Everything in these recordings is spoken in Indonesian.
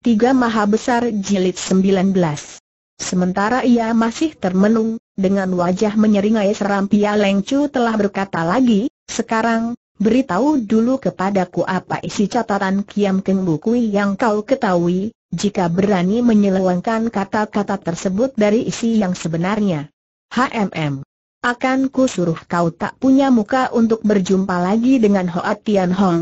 Tiga Maha Besar Jilid 19 Sementara ia masih termenung, dengan wajah menyeringai serampia Leng Chu telah berkata lagi, sekarang, beritahu dulu kepadaku apa isi catatan Kiam Keng Bukui yang kau ketahui, jika berani menyelewangkan kata-kata tersebut dari isi yang sebenarnya. HMM. Akan ku suruh kau tak punya muka untuk berjumpa lagi dengan Hoatian Tian Hong,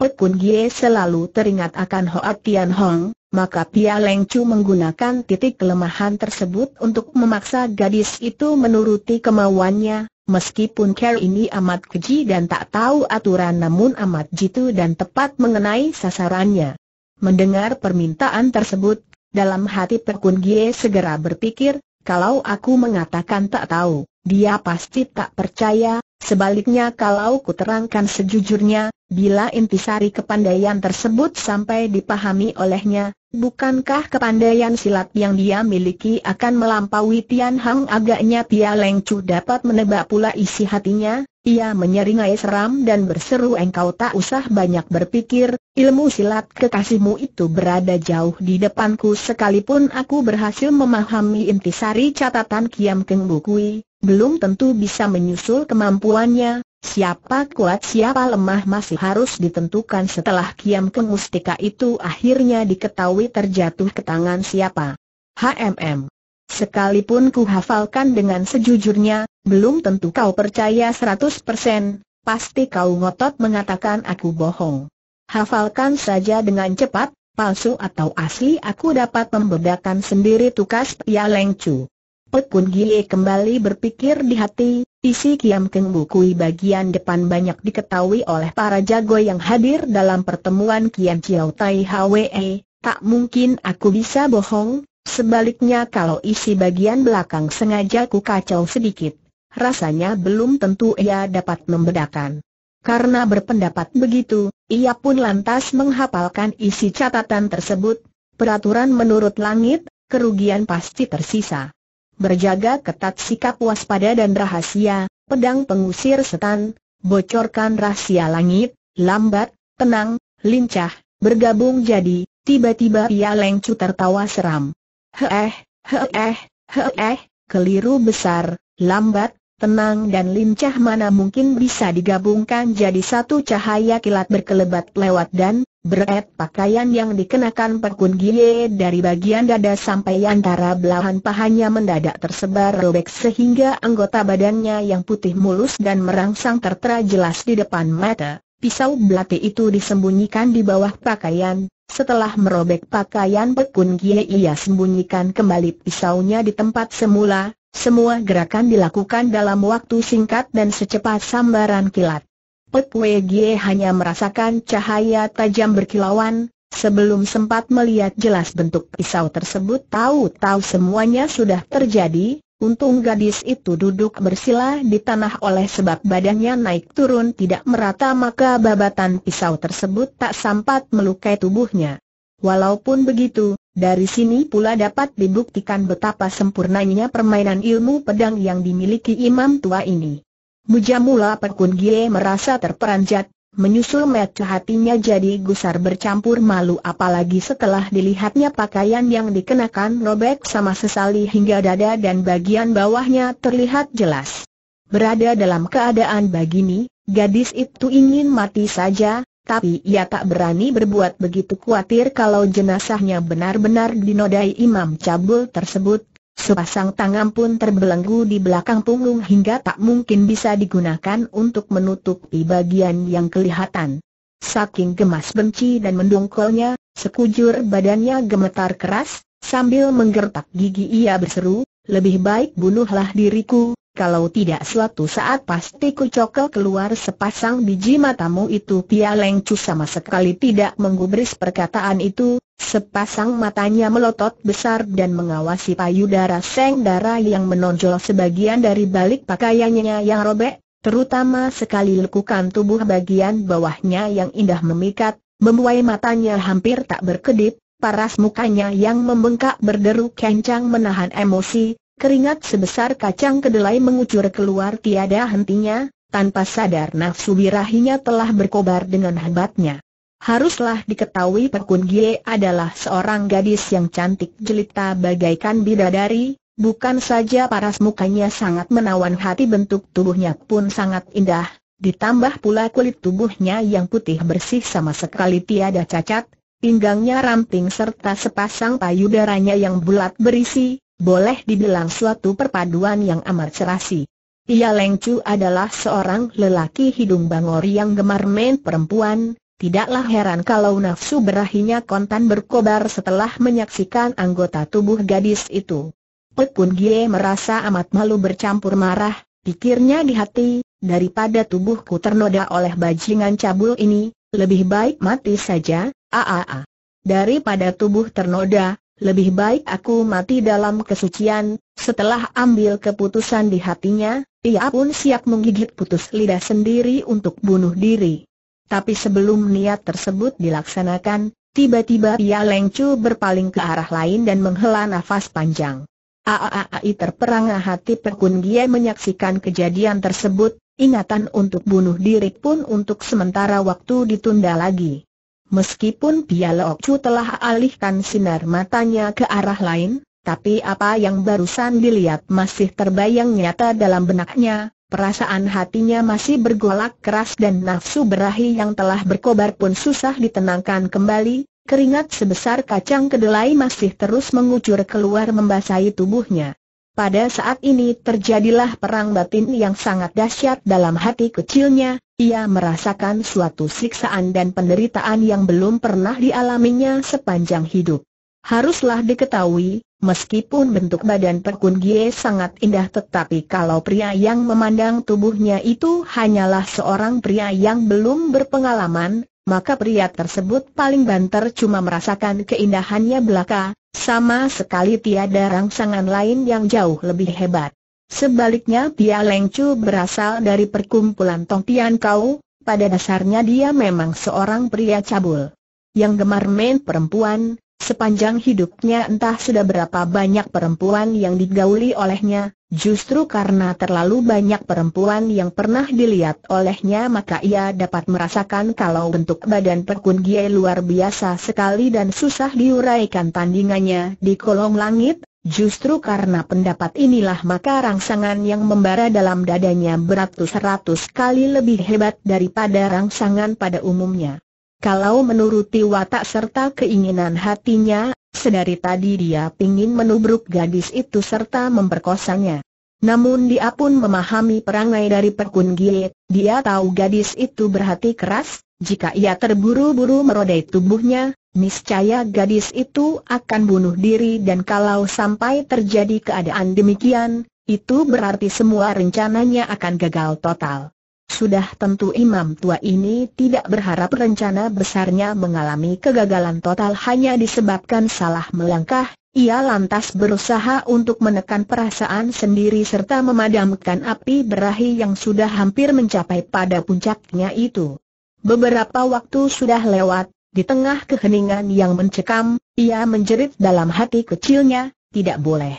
Pekun Gie selalu teringat akan Hoa Tian Hong, maka Pia Leng Chu menggunakan titik kelemahan tersebut untuk memaksa gadis itu menuruti kemauannya, meskipun ker ini amat keji dan tak tahu aturan namun amat jitu dan tepat mengenai sasarannya. Mendengar permintaan tersebut, dalam hati Pekun Gie segera berpikir, kalau aku mengatakan tak tahu, dia pasti tak percaya, sebaliknya kalau kuterangkan sejujurnya, Bila intisari kepandaian tersebut sampai dipahami olehnya, bukankah kepandaian silat yang dia miliki akan melampaui Tian Hang agaknya Tia Leng Chu dapat menebak pula isi hatinya? Ia menyeringai seram dan berseru engkau tak usah banyak berpikir, ilmu silat kekasihmu itu berada jauh di depanku sekalipun aku berhasil memahami intisari catatan Kiam Keng Bukui, belum tentu bisa menyusul kemampuannya, Siapa kuat siapa lemah masih harus ditentukan setelah Kiam kemustika itu akhirnya diketahui terjatuh ke tangan siapa. HMM. Sekalipun ku hafalkan dengan sejujurnya, belum tentu kau percaya 100%, pasti kau ngotot mengatakan aku bohong. Hafalkan saja dengan cepat, palsu atau asli aku dapat membedakan sendiri tukas Pia cu. Pekun Gie kembali berpikir di hati, isi Kiam Keng Bukui bagian depan banyak diketahui oleh para jago yang hadir dalam pertemuan Kiam Chiao Tai Hwe, tak mungkin aku bisa bohong, sebaliknya kalau isi bagian belakang sengaja ku kacau sedikit, rasanya belum tentu ia dapat membedakan. Karena berpendapat begitu, ia pun lantas menghafalkan isi catatan tersebut, peraturan menurut langit, kerugian pasti tersisa berjaga ketat sikap waspada dan rahasia, pedang pengusir setan, bocorkan rahasia langit, lambat, tenang, lincah, bergabung jadi, tiba-tiba ia lengcu tertawa seram. Heeh, heeh, heeh, keliru besar, lambat, tenang dan lincah mana mungkin bisa digabungkan jadi satu cahaya kilat berkelebat lewat dan beret pakaian yang dikenakan Pekun Gie dari bagian dada sampai antara belahan pahanya mendadak tersebar robek sehingga anggota badannya yang putih mulus dan merangsang tertera jelas di depan mata. Pisau belati itu disembunyikan di bawah pakaian, setelah merobek pakaian Pekun Gie ia sembunyikan kembali pisaunya di tempat semula, semua gerakan dilakukan dalam waktu singkat dan secepat sambaran kilat. Pek Gie hanya merasakan cahaya tajam berkilauan, sebelum sempat melihat jelas bentuk pisau tersebut tahu-tahu semuanya sudah terjadi, Untung gadis itu duduk bersila di tanah oleh sebab badannya naik turun tidak merata maka babatan pisau tersebut tak sempat melukai tubuhnya. Walaupun begitu, dari sini pula dapat dibuktikan betapa sempurnanya permainan ilmu pedang yang dimiliki imam tua ini. Mujamula Pekun Gie merasa terperanjat, menyusul mata hatinya jadi gusar bercampur malu apalagi setelah dilihatnya pakaian yang dikenakan robek sama sesali hingga dada dan bagian bawahnya terlihat jelas. Berada dalam keadaan begini, gadis itu ingin mati saja, tapi ia tak berani berbuat begitu khawatir kalau jenazahnya benar-benar dinodai imam cabul tersebut. Sepasang tangan pun terbelenggu di belakang punggung hingga tak mungkin bisa digunakan untuk menutupi bagian yang kelihatan. Saking gemas benci dan mendongkolnya, sekujur badannya gemetar keras, sambil menggertak gigi ia berseru, lebih baik bunuhlah diriku, kalau tidak suatu saat pasti kucokel keluar sepasang biji matamu itu Pia Lengcu sama sekali tidak menggubris perkataan itu, sepasang matanya melotot besar dan mengawasi payudara Seng darah yang menonjol sebagian dari balik pakaiannya yang robek, terutama sekali lekukan tubuh bagian bawahnya yang indah memikat, membuai matanya hampir tak berkedip, paras mukanya yang membengkak berderu kencang menahan emosi, Keringat sebesar kacang kedelai mengucur keluar tiada hentinya, tanpa sadar nafsu birahinya telah berkobar dengan hebatnya. Haruslah diketahui Pekun Gie adalah seorang gadis yang cantik jelita bagaikan bidadari, bukan saja paras mukanya sangat menawan hati bentuk tubuhnya pun sangat indah, ditambah pula kulit tubuhnya yang putih bersih sama sekali tiada cacat, pinggangnya ramping serta sepasang payudaranya yang bulat berisi, boleh dibilang suatu perpaduan yang amat serasi. Ia Lengcu adalah seorang lelaki hidung bangor yang gemar main perempuan, tidaklah heran kalau nafsu berahinya kontan berkobar setelah menyaksikan anggota tubuh gadis itu. Pekun Gie merasa amat malu bercampur marah, pikirnya di hati, daripada tubuhku ternoda oleh bajingan cabul ini, lebih baik mati saja, aaa. Daripada tubuh ternoda, lebih baik aku mati dalam kesucian, setelah ambil keputusan di hatinya, ia pun siap menggigit putus lidah sendiri untuk bunuh diri. Tapi sebelum niat tersebut dilaksanakan, tiba-tiba ia lengcu berpaling ke arah lain dan menghela nafas panjang. Aaai terperangah hati Pekun Gie menyaksikan kejadian tersebut, ingatan untuk bunuh diri pun untuk sementara waktu ditunda lagi. Meskipun Pialok Chu telah alihkan sinar matanya ke arah lain, tapi apa yang barusan dilihat masih terbayang nyata dalam benaknya, Perasaan hatinya masih bergolak keras dan nafsu berahi yang telah berkobar pun susah ditenangkan kembali, keringat sebesar kacang kedelai masih terus mengucur keluar membasahi tubuhnya. Pada saat ini terjadilah perang batin yang sangat dahsyat dalam hati kecilnya, ia merasakan suatu siksaan dan penderitaan yang belum pernah dialaminya sepanjang hidup. Haruslah diketahui, meskipun bentuk badan Pekun Gie sangat indah tetapi kalau pria yang memandang tubuhnya itu hanyalah seorang pria yang belum berpengalaman, maka pria tersebut paling banter cuma merasakan keindahannya belaka, sama sekali tiada rangsangan lain yang jauh lebih hebat. Sebaliknya Pia Leng Chu berasal dari perkumpulan Tong Tian Kau, pada dasarnya dia memang seorang pria cabul. Yang gemar main perempuan, sepanjang hidupnya entah sudah berapa banyak perempuan yang digauli olehnya, justru karena terlalu banyak perempuan yang pernah dilihat olehnya maka ia dapat merasakan kalau bentuk badan Perkun Gie luar biasa sekali dan susah diuraikan tandingannya di kolong langit, Justru karena pendapat inilah maka rangsangan yang membara dalam dadanya beratus-ratus kali lebih hebat daripada rangsangan pada umumnya. Kalau menuruti watak serta keinginan hatinya, sedari tadi dia ingin menubruk gadis itu serta memperkosanya. Namun dia pun memahami perangai dari Perkun Gilit, dia tahu gadis itu berhati keras, jika ia terburu-buru merodai tubuhnya, Niscaya gadis itu akan bunuh diri dan kalau sampai terjadi keadaan demikian, itu berarti semua rencananya akan gagal total. Sudah tentu imam tua ini tidak berharap rencana besarnya mengalami kegagalan total hanya disebabkan salah melangkah, ia lantas berusaha untuk menekan perasaan sendiri serta memadamkan api berahi yang sudah hampir mencapai pada puncaknya itu. Beberapa waktu sudah lewat, di tengah keheningan yang mencekam, ia menjerit dalam hati kecilnya, tidak boleh.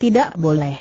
Tidak boleh.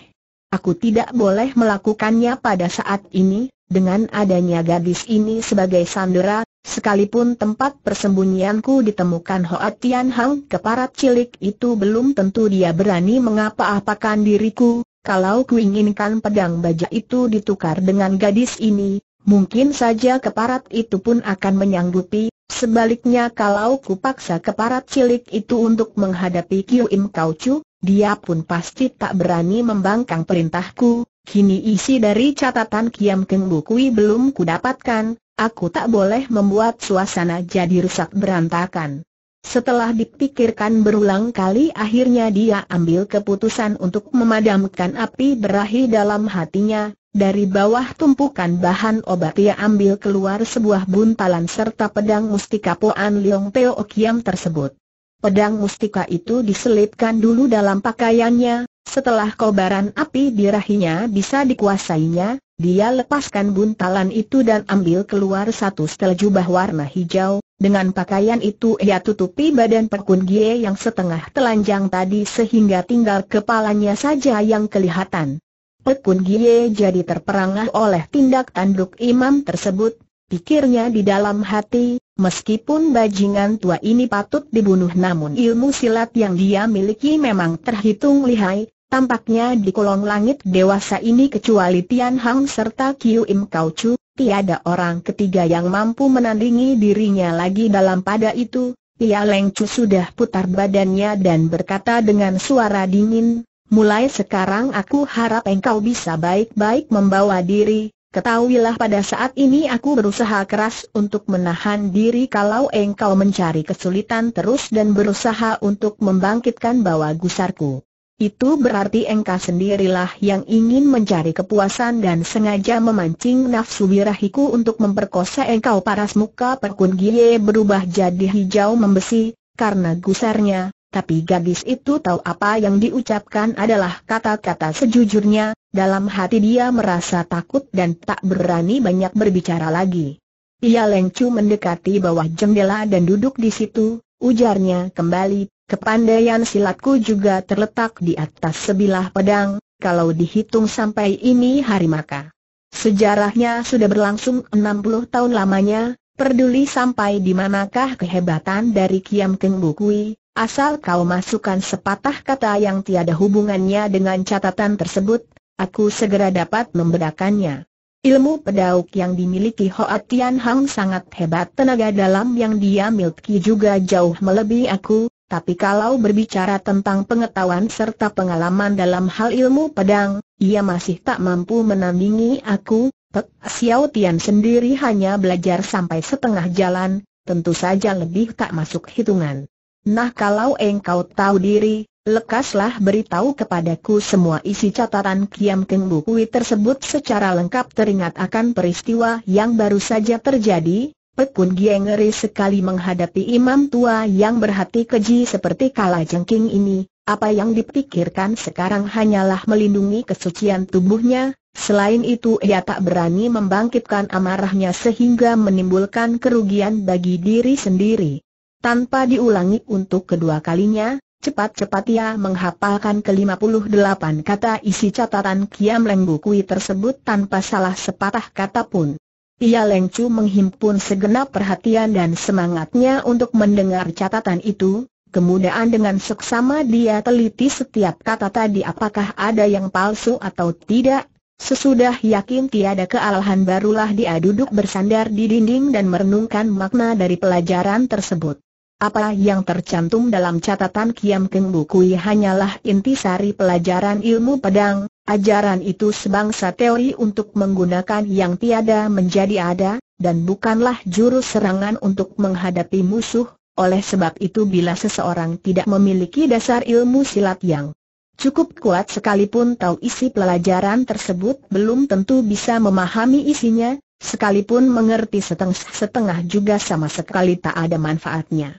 Aku tidak boleh melakukannya pada saat ini, dengan adanya gadis ini sebagai sandera, sekalipun tempat persembunyianku ditemukan Hoa Tian Hang keparat cilik itu belum tentu dia berani mengapa-apakan diriku, kalau kuinginkan pedang baja itu ditukar dengan gadis ini, mungkin saja keparat itu pun akan menyanggupi, Sebaliknya kalau kupaksa keparat cilik itu untuk menghadapi Kiu Im Kau Chu, dia pun pasti tak berani membangkang perintahku. Kini isi dari catatan Kiam Keng Bukui belum kudapatkan, aku tak boleh membuat suasana jadi rusak berantakan. Setelah dipikirkan berulang kali akhirnya dia ambil keputusan untuk memadamkan api berahi dalam hatinya, dari bawah tumpukan bahan obat ia ambil keluar sebuah buntalan serta pedang mustika Poan Leong Teo Okiam tersebut. Pedang mustika itu diselipkan dulu dalam pakaiannya, setelah kobaran api di rahinya bisa dikuasainya, dia lepaskan buntalan itu dan ambil keluar satu setel jubah warna hijau, dengan pakaian itu ia tutupi badan Perkun Gie yang setengah telanjang tadi sehingga tinggal kepalanya saja yang kelihatan. Pekun Gie jadi terperangah oleh tindak tanduk imam tersebut, pikirnya di dalam hati, meskipun bajingan tua ini patut dibunuh namun ilmu silat yang dia miliki memang terhitung lihai, tampaknya di kolong langit dewasa ini kecuali Tian Hang serta Kiu Im Kau Chu, tiada orang ketiga yang mampu menandingi dirinya lagi dalam pada itu, Tia Leng Chu sudah putar badannya dan berkata dengan suara dingin, mulai sekarang aku harap engkau bisa baik-baik membawa diri, ketahuilah pada saat ini aku berusaha keras untuk menahan diri kalau engkau mencari kesulitan terus dan berusaha untuk membangkitkan bawa gusarku. Itu berarti engkau sendirilah yang ingin mencari kepuasan dan sengaja memancing nafsu birahiku untuk memperkosa engkau paras muka perkun gie berubah jadi hijau membesi, karena gusarnya, tapi gadis itu tahu apa yang diucapkan adalah kata-kata sejujurnya, dalam hati dia merasa takut dan tak berani banyak berbicara lagi. Ia lencu mendekati bawah jendela dan duduk di situ, ujarnya kembali, kepandaian silatku juga terletak di atas sebilah pedang, kalau dihitung sampai ini hari maka. Sejarahnya sudah berlangsung enam puluh tahun lamanya, Perduli sampai di manakah kehebatan dari Kiam Keng Bukui, Asal kau masukkan sepatah kata yang tiada hubungannya dengan catatan tersebut, aku segera dapat membedakannya. Ilmu pedauk yang dimiliki Hoa Tian Hang sangat hebat tenaga dalam yang dia miliki juga jauh melebihi aku, tapi kalau berbicara tentang pengetahuan serta pengalaman dalam hal ilmu pedang, ia masih tak mampu menandingi aku, Pek Xiao Tian sendiri hanya belajar sampai setengah jalan, tentu saja lebih tak masuk hitungan. Nah kalau engkau tahu diri, lekaslah beritahu kepadaku semua isi catatan Kiam Keng Bukui tersebut secara lengkap teringat akan peristiwa yang baru saja terjadi, Pekun Giengeri sekali menghadapi imam tua yang berhati keji seperti Kala Jengking ini, apa yang dipikirkan sekarang hanyalah melindungi kesucian tubuhnya, selain itu ia tak berani membangkitkan amarahnya sehingga menimbulkan kerugian bagi diri sendiri. Tanpa diulangi untuk kedua kalinya, cepat-cepat ia menghafalkan ke-58 kata isi catatan Kiam Leng Bukui tersebut tanpa salah sepatah kata pun. Ia Chu menghimpun segenap perhatian dan semangatnya untuk mendengar catatan itu, kemudian dengan seksama dia teliti setiap kata tadi apakah ada yang palsu atau tidak, Sesudah yakin tiada kealahan barulah dia duduk bersandar di dinding dan merenungkan makna dari pelajaran tersebut. Apa yang tercantum dalam catatan Kiam Keng Bukui hanyalah intisari pelajaran ilmu pedang, ajaran itu sebangsa teori untuk menggunakan yang tiada menjadi ada, dan bukanlah jurus serangan untuk menghadapi musuh, oleh sebab itu bila seseorang tidak memiliki dasar ilmu silat yang Cukup kuat sekalipun tahu isi pelajaran tersebut belum tentu bisa memahami isinya, sekalipun mengerti setengah-setengah juga sama sekali tak ada manfaatnya.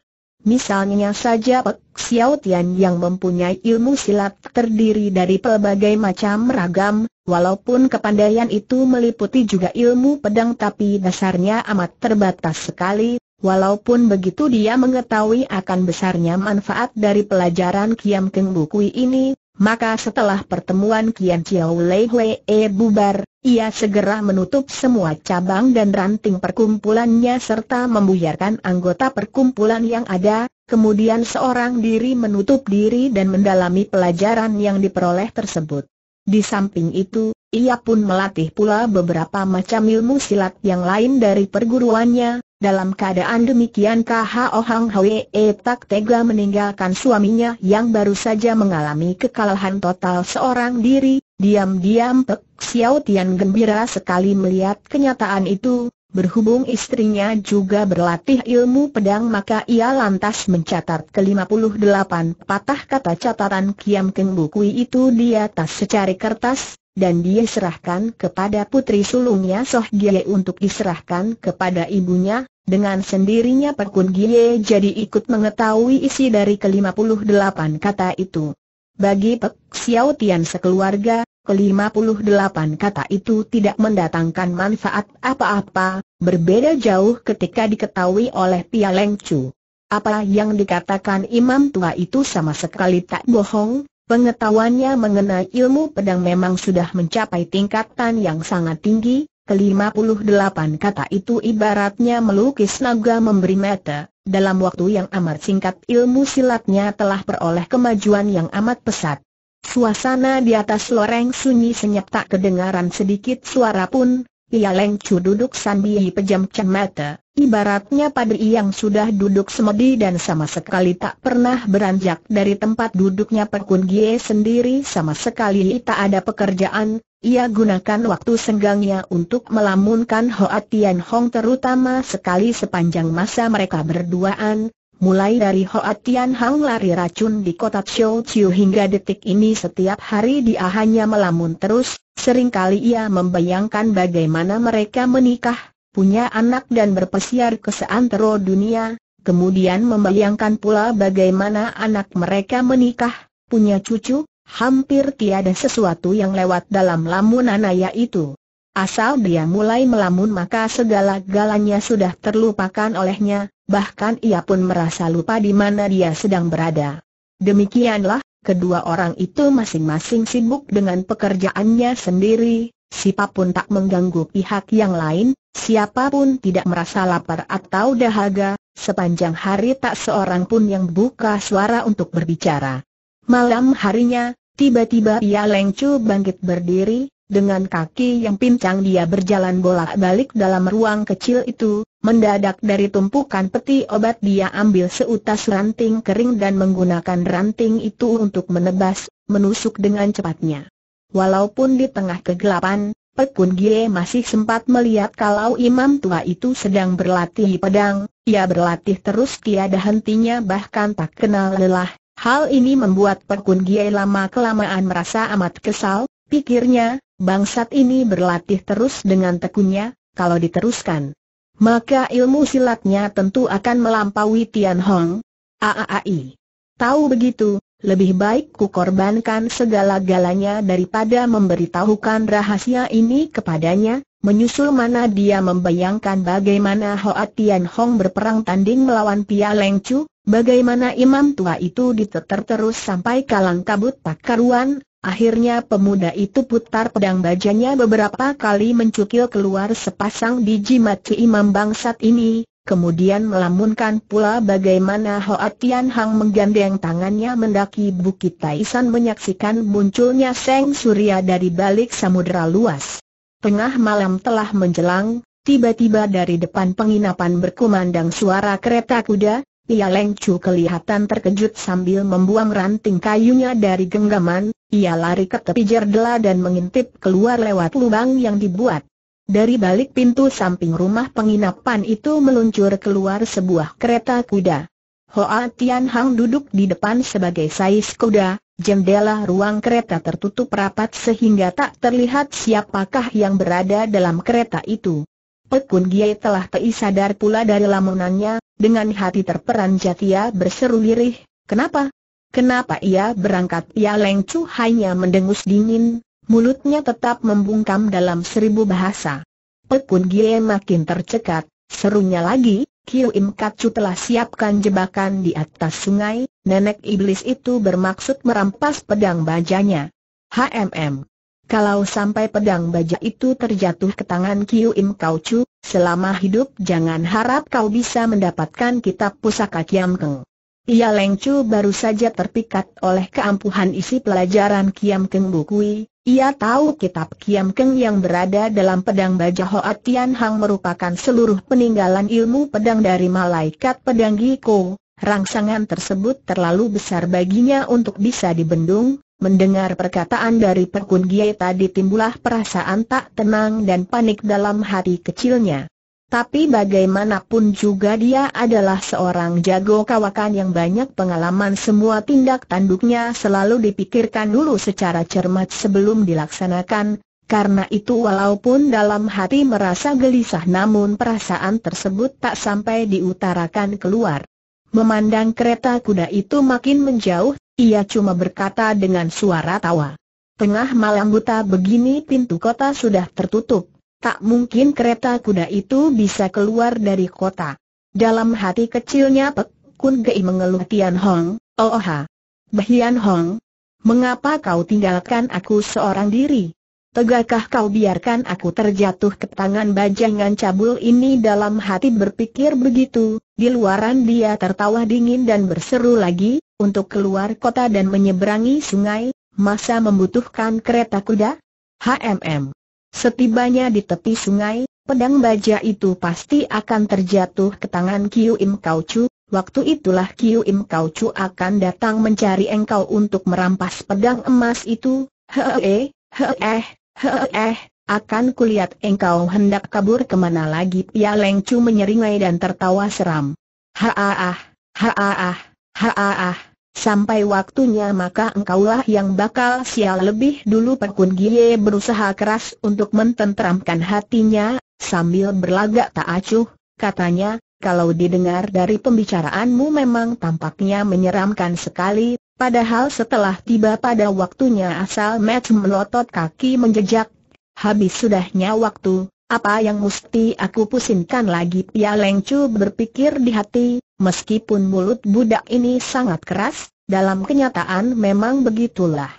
Misalnya saja Pek Xiao Tian yang mempunyai ilmu silat terdiri dari pelbagai macam ragam, walaupun kepandaian itu meliputi juga ilmu pedang tapi dasarnya amat terbatas sekali, walaupun begitu dia mengetahui akan besarnya manfaat dari pelajaran Kiam Keng Bukui ini, maka setelah pertemuan Kian Chiao Lei Hwee bubar, ia segera menutup semua cabang dan ranting perkumpulannya serta membuyarkan anggota perkumpulan yang ada, kemudian seorang diri menutup diri dan mendalami pelajaran yang diperoleh tersebut. Di samping itu, ia pun melatih pula beberapa macam ilmu silat yang lain dari perguruannya, dalam keadaan demikian KHO Hang Hwee tak tega meninggalkan suaminya yang baru saja mengalami kekalahan total seorang diri, diam-diam Pek Xiao Tian gembira sekali melihat kenyataan itu, berhubung istrinya juga berlatih ilmu pedang maka ia lantas mencatat ke-58 patah kata catatan Kiam Keng Bukui itu di atas secari kertas, dan dia serahkan kepada putri sulungnya Soh Gie untuk diserahkan kepada ibunya, dengan sendirinya Pekun Gie jadi ikut mengetahui isi dari ke-58 kata itu. Bagi Pek Xiao Tian sekeluarga, ke-58 kata itu tidak mendatangkan manfaat apa-apa, berbeda jauh ketika diketahui oleh Pia Leng Chu. Apa yang dikatakan imam tua itu sama sekali tak bohong, Pengetahuannya mengenai ilmu pedang memang sudah mencapai tingkatan yang sangat tinggi, Kelima puluh delapan kata itu ibaratnya melukis naga memberi mata, dalam waktu yang amat singkat ilmu silatnya telah peroleh kemajuan yang amat pesat. Suasana di atas loreng sunyi senyap tak kedengaran sedikit suara pun, Ia lengcu duduk sambil pejamkan mata, Ibaratnya padri yang sudah duduk semedi dan sama sekali tak pernah beranjak dari tempat duduknya Pekun Gie sendiri sama sekali tak ada pekerjaan, ia gunakan waktu senggangnya untuk melamunkan Hoa Tian Hong terutama sekali sepanjang masa mereka berduaan, mulai dari Hoa Tian Hong lari racun di kota Chiu Chiu hingga detik ini setiap hari dia hanya melamun terus, seringkali ia membayangkan bagaimana mereka menikah punya anak dan berpesiar ke seantero dunia, kemudian membayangkan pula bagaimana anak mereka menikah, punya cucu, hampir tiada sesuatu yang lewat dalam lamunan ayah itu. Asal dia mulai melamun maka segala galanya sudah terlupakan olehnya, bahkan ia pun merasa lupa di mana dia sedang berada. Demikianlah, kedua orang itu masing-masing sibuk dengan pekerjaannya sendiri, Siapapun tak mengganggu pihak yang lain, siapapun tidak merasa lapar atau dahaga, sepanjang hari tak seorang pun yang buka suara untuk berbicara. Malam harinya, tiba-tiba ia lengcu bangkit berdiri, dengan kaki yang pincang dia berjalan bolak-balik dalam ruang kecil itu, mendadak dari tumpukan peti obat dia ambil seutas ranting kering dan menggunakan ranting itu untuk menebas, menusuk dengan cepatnya. Walaupun di tengah kegelapan, Pekun Gie masih sempat melihat kalau imam tua itu sedang berlatih pedang, ia berlatih terus tiada hentinya bahkan tak kenal lelah. Hal ini membuat Pekun Gie lama-kelamaan merasa amat kesal, pikirnya, bangsat ini berlatih terus dengan tekunnya, kalau diteruskan. Maka ilmu silatnya tentu akan melampaui Tian Hong. Aaai. Tahu begitu, lebih baik ku korbankan segala-galanya daripada memberitahukan rahasia ini kepadanya, menyusul mana dia membayangkan bagaimana Hoa Tian Hong berperang tanding melawan Pia Leng Chu, bagaimana imam tua itu diteter terus sampai kalang kabut tak karuan, akhirnya pemuda itu putar pedang bajanya beberapa kali mencukil keluar sepasang biji mati imam bangsat ini, kemudian melamunkan pula bagaimana Hoa Tian Hang menggandeng tangannya mendaki Bukit Taisan menyaksikan munculnya Seng Surya dari balik samudera luas. Tengah malam telah menjelang, tiba-tiba dari depan penginapan berkumandang suara kereta kuda, Ia Leng Chu kelihatan terkejut sambil membuang ranting kayunya dari genggaman, ia lari ke tepi jerdela dan mengintip keluar lewat lubang yang dibuat. Dari balik pintu samping rumah penginapan itu meluncur keluar sebuah kereta kuda. Hoa Tian Hang duduk di depan sebagai sais kuda, jendela ruang kereta tertutup rapat sehingga tak terlihat siapakah yang berada dalam kereta itu. Pekun Giai telah tei sadar pula dari lamunannya, dengan hati terperanjat ia berseru lirih, kenapa? Kenapa ia berangkat? Ya Leng Chu hanya mendengus dingin, mulutnya tetap membungkam dalam seribu bahasa. Pekun Gie makin tercekat, serunya lagi, Kiu Im Kacu telah siapkan jebakan di atas sungai, nenek iblis itu bermaksud merampas pedang bajanya. HMM. Kalau sampai pedang baja itu terjatuh ke tangan Kiu Im Kachu, selama hidup jangan harap kau bisa mendapatkan kitab pusaka Kiam Keng. Ia Lengcu baru saja terpikat oleh keampuhan isi pelajaran Kiam Keng Bukui, ia tahu kitab Kiam Keng yang berada dalam pedang Baja Hoa Tian Hang merupakan seluruh peninggalan ilmu pedang dari malaikat pedang Giko, rangsangan tersebut terlalu besar baginya untuk bisa dibendung, mendengar perkataan dari Perkun Gie tadi timbulah perasaan tak tenang dan panik dalam hati kecilnya. Tapi bagaimanapun juga dia adalah seorang jago kawakan yang banyak pengalaman semua tindak tanduknya selalu dipikirkan dulu secara cermat sebelum dilaksanakan, karena itu walaupun dalam hati merasa gelisah namun perasaan tersebut tak sampai diutarakan keluar. Memandang kereta kuda itu makin menjauh, ia cuma berkata dengan suara tawa. Tengah malam buta begini pintu kota sudah tertutup tak mungkin kereta kuda itu bisa keluar dari kota. Dalam hati kecilnya Pek Kun Gei mengeluh Tian Hong, Oh, oh ha, Bahian Hong, mengapa kau tinggalkan aku seorang diri? Tegakkah kau biarkan aku terjatuh ke tangan bajangan cabul ini dalam hati berpikir begitu, di luaran dia tertawa dingin dan berseru lagi, untuk keluar kota dan menyeberangi sungai, masa membutuhkan kereta kuda? HMM Setibanya di tepi sungai, pedang baja itu pasti akan terjatuh ke tangan Kiu Im Kau Chu, waktu itulah Kiu Im Kau Chu akan datang mencari engkau untuk merampas pedang emas itu, hee, hee, hee, akan kulihat engkau hendak kabur kemana lagi Pia Leng Chu menyeringai dan tertawa seram. Haah, haah, haah. Sampai waktunya maka engkaulah yang bakal sial lebih dulu Pekun Gie berusaha keras untuk mententeramkan hatinya, sambil berlagak tak acuh, katanya, kalau didengar dari pembicaraanmu memang tampaknya menyeramkan sekali, padahal setelah tiba pada waktunya asal match melotot kaki menjejak, habis sudahnya waktu, apa yang mesti aku pusingkan lagi? Pia Leng Chu berpikir di hati, meskipun mulut budak ini sangat keras, dalam kenyataan memang begitulah.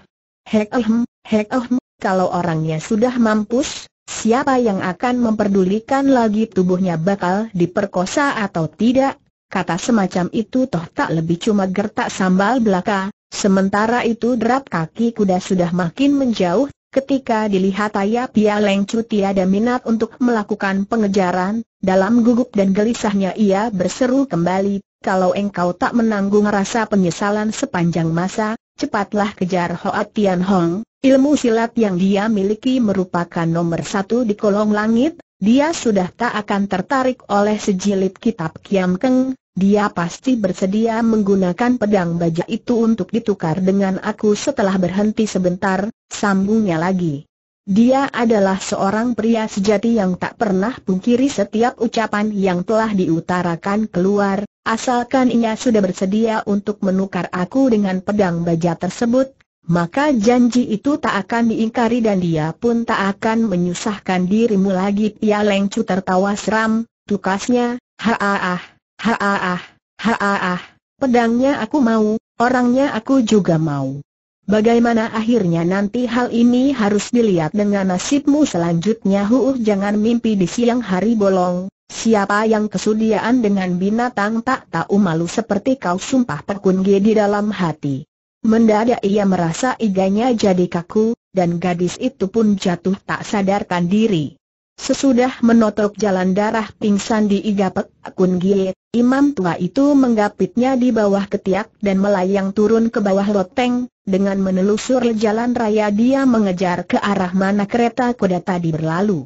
Hek alhamdulillah. hek ehm, kalau orangnya sudah mampus, siapa yang akan memperdulikan lagi tubuhnya bakal diperkosa atau tidak? Kata semacam itu toh tak lebih cuma gertak sambal belaka, sementara itu derap kaki kuda sudah makin menjauh Ketika dilihat Ayah Pia Leng Chu tiada minat untuk melakukan pengejaran, dalam gugup dan gelisahnya ia berseru kembali, kalau engkau tak menanggung rasa penyesalan sepanjang masa, cepatlah kejar Hoa Tian Hong, ilmu silat yang dia miliki merupakan nomor satu di kolong langit, dia sudah tak akan tertarik oleh sejilid kitab Kiam Keng, dia pasti bersedia menggunakan pedang baja itu untuk ditukar dengan aku setelah berhenti sebentar, sambungnya lagi. Dia adalah seorang pria sejati yang tak pernah pungkiri setiap ucapan yang telah diutarakan keluar, asalkan ia sudah bersedia untuk menukar aku dengan pedang baja tersebut, maka janji itu tak akan diingkari dan dia pun tak akan menyusahkan dirimu lagi. Ia Lengcu tertawa seram, tukasnya, ha ha ha Haaah, haaah, pedangnya aku mau, orangnya aku juga mau. Bagaimana akhirnya nanti hal ini harus dilihat dengan nasibmu selanjutnya Huuh jangan mimpi di siang hari bolong Siapa yang kesudiaan dengan binatang tak tahu malu seperti kau sumpah pekun G di dalam hati Mendadak ia merasa iganya jadi kaku, dan gadis itu pun jatuh tak sadarkan diri Sesudah menotok jalan darah pingsan di Igapek akun giet, imam tua itu menggapitnya di bawah ketiak dan melayang turun ke bawah loteng, dengan menelusur jalan raya dia mengejar ke arah mana kereta kuda tadi berlalu.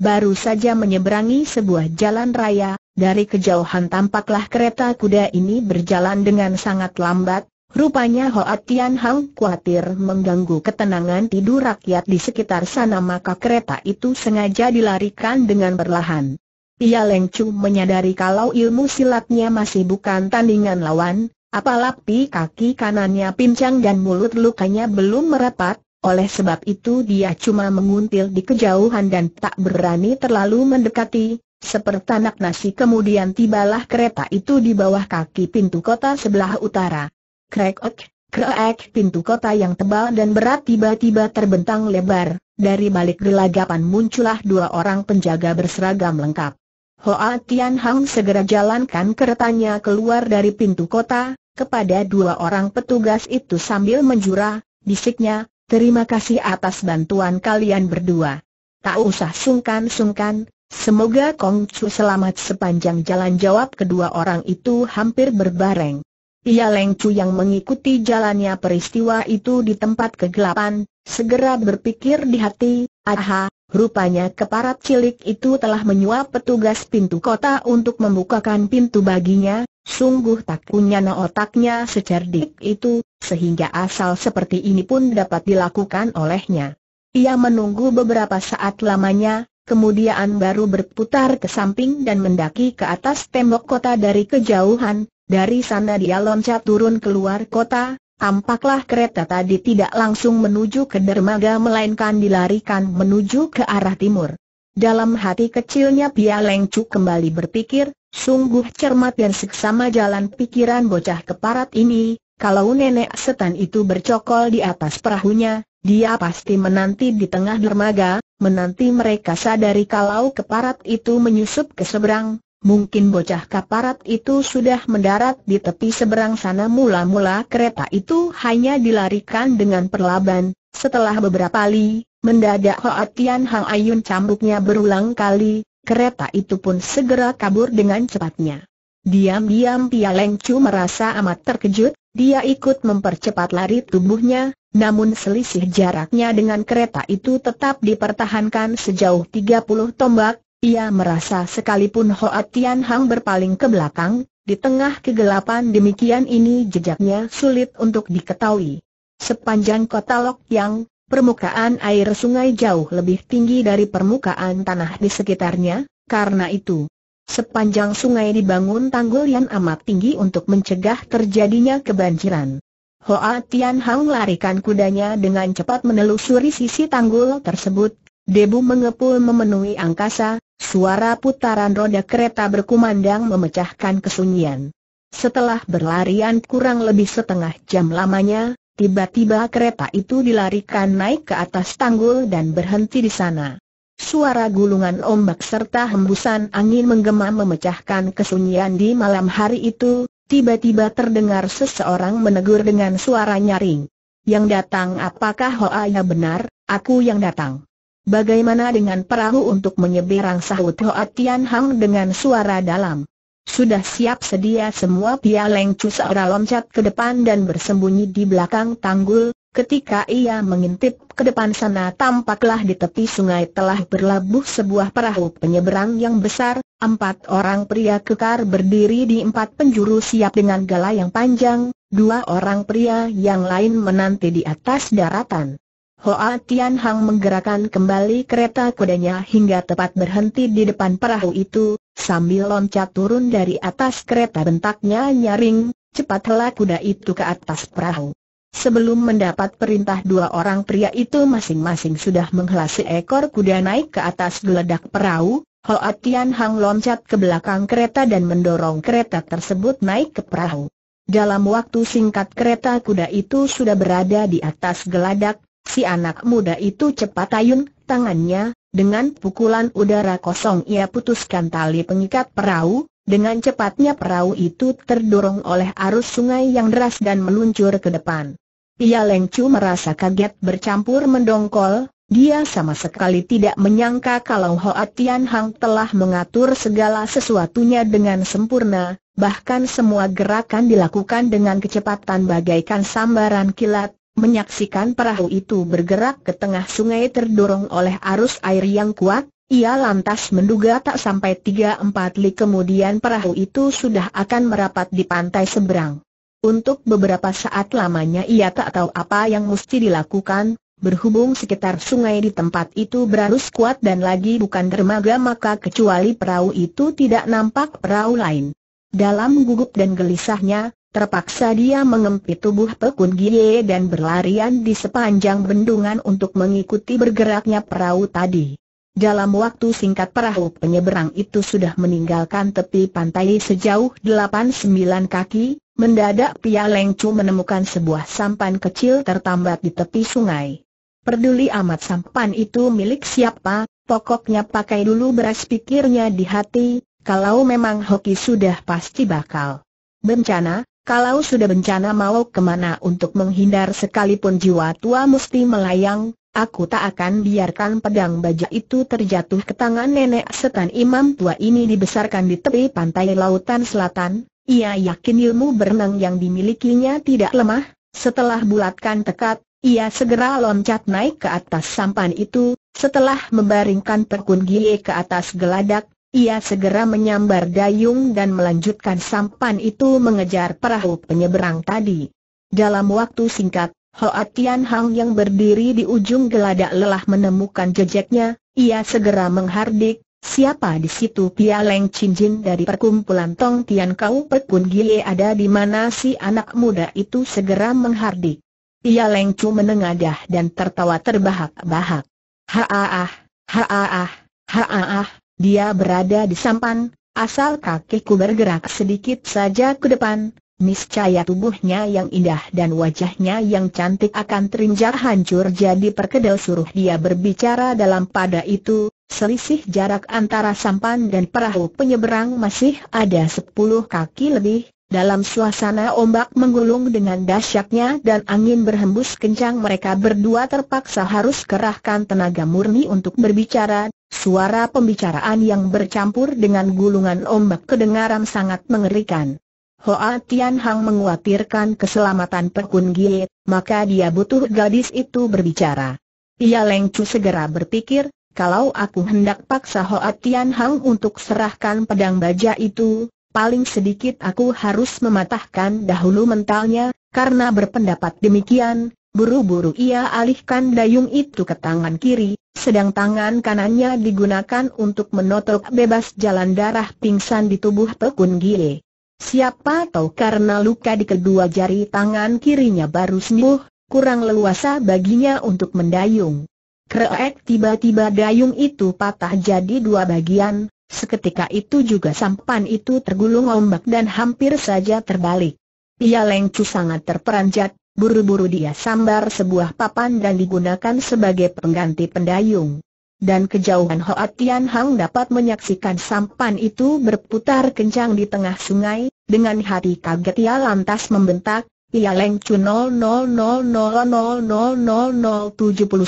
Baru saja menyeberangi sebuah jalan raya, dari kejauhan tampaklah kereta kuda ini berjalan dengan sangat lambat, Rupanya Hoa Tian Hang khawatir mengganggu ketenangan tidur rakyat di sekitar sana maka kereta itu sengaja dilarikan dengan berlahan. Ia Leng Chu menyadari kalau ilmu silatnya masih bukan tandingan lawan, apalagi kaki kanannya pincang dan mulut lukanya belum merapat, oleh sebab itu dia cuma menguntil di kejauhan dan tak berani terlalu mendekati, Seperti anak nasi kemudian tibalah kereta itu di bawah kaki pintu kota sebelah utara. Krek-ok, krek pintu kota yang tebal dan berat tiba-tiba terbentang lebar, dari balik gelagapan muncullah dua orang penjaga berseragam lengkap. Hoa Tian Hang segera jalankan keretanya keluar dari pintu kota, kepada dua orang petugas itu sambil menjura, bisiknya, terima kasih atas bantuan kalian berdua. Tak usah sungkan-sungkan, semoga Kong Chu selamat sepanjang jalan jawab kedua orang itu hampir berbareng. Ia Lengcu yang mengikuti jalannya peristiwa itu di tempat kegelapan, segera berpikir di hati, aha, rupanya keparat cilik itu telah menyuap petugas pintu kota untuk membukakan pintu baginya, sungguh tak punya otaknya secerdik itu, sehingga asal seperti ini pun dapat dilakukan olehnya. Ia menunggu beberapa saat lamanya, kemudian baru berputar ke samping dan mendaki ke atas tembok kota dari kejauhan, dari sana dia loncat turun keluar kota, tampaklah kereta tadi tidak langsung menuju ke dermaga melainkan dilarikan menuju ke arah timur. Dalam hati kecilnya Pia Lengcu kembali berpikir, sungguh cermat dan seksama jalan pikiran bocah keparat ini, kalau nenek setan itu bercokol di atas perahunya, dia pasti menanti di tengah dermaga, menanti mereka sadari kalau keparat itu menyusup ke seberang, Mungkin bocah kaparat itu sudah mendarat di tepi seberang sana mula-mula kereta itu hanya dilarikan dengan perlaban, setelah beberapa kali mendadak Hoa Tian Hang Ayun cambuknya berulang kali, kereta itu pun segera kabur dengan cepatnya. Diam-diam Pia Leng Chu merasa amat terkejut, dia ikut mempercepat lari tubuhnya, namun selisih jaraknya dengan kereta itu tetap dipertahankan sejauh 30 tombak, ia merasa sekalipun Hoa Tian Hang berpaling ke belakang, di tengah kegelapan demikian ini jejaknya sulit untuk diketahui. Sepanjang kota Lok Yang, permukaan air sungai jauh lebih tinggi dari permukaan tanah di sekitarnya, karena itu Sepanjang sungai dibangun tanggul yang amat tinggi untuk mencegah terjadinya kebanjiran. Hoa Tian Hang larikan kudanya dengan cepat menelusuri sisi tanggul tersebut. Debu mengepul memenuhi angkasa, Suara putaran roda kereta berkumandang memecahkan kesunyian. Setelah berlarian kurang lebih setengah jam lamanya, tiba-tiba kereta itu dilarikan naik ke atas tanggul dan berhenti di sana. Suara gulungan ombak serta hembusan angin menggema memecahkan kesunyian di malam hari itu, tiba-tiba terdengar seseorang menegur dengan suara nyaring. Yang datang apakah hoanya benar, aku yang datang. Bagaimana dengan perahu untuk menyeberang sahut Hoa Tian Hang dengan suara dalam? Sudah siap sedia semua Pia Leng Chu seorang loncat ke depan dan bersembunyi di belakang tanggul, ketika ia mengintip ke depan sana tampaklah di tepi sungai telah berlabuh sebuah perahu penyeberang yang besar, empat orang pria kekar berdiri di empat penjuru siap dengan galah yang panjang, dua orang pria yang lain menanti di atas daratan. Hoa Tian Hang menggerakkan kembali kereta kudanya hingga tepat berhenti di depan perahu itu, sambil loncat turun dari atas kereta bentaknya nyaring, cepatlah kuda itu ke atas perahu. Sebelum mendapat perintah dua orang pria itu masing-masing sudah menghela seekor kuda naik ke atas geledak perahu, Hoa Tian Hang loncat ke belakang kereta dan mendorong kereta tersebut naik ke perahu. Dalam waktu singkat kereta kuda itu sudah berada di atas geladak, Si anak muda itu cepat ayun tangannya, dengan pukulan udara kosong ia putuskan tali pengikat perahu, dengan cepatnya perahu itu terdorong oleh arus sungai yang deras dan meluncur ke depan. Ia Lengcu merasa kaget bercampur mendongkol, dia sama sekali tidak menyangka kalau Hoa Tian Hang telah mengatur segala sesuatunya dengan sempurna, bahkan semua gerakan dilakukan dengan kecepatan bagaikan sambaran kilat, Menyaksikan perahu itu bergerak ke tengah sungai terdorong oleh arus air yang kuat, ia lantas menduga tak sampai 3-4 li kemudian perahu itu sudah akan merapat di pantai seberang. Untuk beberapa saat lamanya ia tak tahu apa yang mesti dilakukan, Berhubung sekitar sungai di tempat itu berarus kuat dan lagi bukan dermaga maka kecuali perahu itu tidak nampak perahu lain. Dalam gugup dan gelisahnya, Terpaksa dia mengempit tubuh Pekun Gie dan berlarian di sepanjang bendungan untuk mengikuti bergeraknya perahu tadi. Dalam waktu singkat perahu penyeberang itu sudah meninggalkan tepi pantai sejauh 8-9 kaki, mendadak Pia Leng menemukan sebuah sampan kecil tertambat di tepi sungai. Perduli amat sampan itu milik siapa, pokoknya pakai dulu beras pikirnya di hati, kalau memang hoki sudah pasti bakal bencana, kalau sudah bencana mau kemana untuk menghindar sekalipun jiwa tua mesti melayang, aku tak akan biarkan pedang baja itu terjatuh ke tangan nenek setan imam tua ini dibesarkan di tepi pantai lautan selatan. Ia yakin ilmu berenang yang dimilikinya tidak lemah, setelah bulatkan tekat, ia segera loncat naik ke atas sampan itu, setelah membaringkan tekun gie ke atas geladak, ia segera menyambar dayung dan melanjutkan sampan itu mengejar perahu penyeberang tadi. Dalam waktu singkat, Hoa Tian Hang yang berdiri di ujung geladak lelah menemukan jejaknya, ia segera menghardik, siapa di situ Pia Leng Cinjin dari perkumpulan Tong Tian Kau Pekun Gile ada di mana si anak muda itu segera menghardik. Pia Leng Chu menengadah dan tertawa terbahak-bahak. Haaah, haaah, haaah. Dia berada di sampan, asal kakiku bergerak sedikit saja ke depan, niscaya tubuhnya yang indah dan wajahnya yang cantik akan terinjak hancur jadi perkedel suruh dia berbicara dalam pada itu, selisih jarak antara sampan dan perahu penyeberang masih ada sepuluh kaki lebih, dalam suasana ombak menggulung dengan dahsyatnya dan angin berhembus kencang mereka berdua terpaksa harus kerahkan tenaga murni untuk berbicara, suara pembicaraan yang bercampur dengan gulungan ombak kedengaran sangat mengerikan. Hoa Tian Hang menguatirkan keselamatan Pekun Gie, maka dia butuh gadis itu berbicara. Ia Leng Chu segera berpikir, kalau aku hendak paksa Hoa Tian Hang untuk serahkan pedang baja itu, paling sedikit aku harus mematahkan dahulu mentalnya, karena berpendapat demikian, buru-buru ia alihkan dayung itu ke tangan kiri, sedang tangan kanannya digunakan untuk menotok bebas jalan darah pingsan di tubuh Tekun gile. Siapa tahu karena luka di kedua jari tangan kirinya baru sembuh, kurang leluasa baginya untuk mendayung. Kreek tiba-tiba dayung itu patah jadi dua bagian, Seketika itu juga sampan itu tergulung ombak dan hampir saja terbalik. Pia Lengcu sangat terperanjat, buru-buru dia sambar sebuah papan dan digunakan sebagai pengganti pendayung. Dan kejauhan Hoa Tian Hang dapat menyaksikan sampan itu berputar kencang di tengah sungai, dengan hati kaget ia lantas membentak, Ia Lengcu 000000070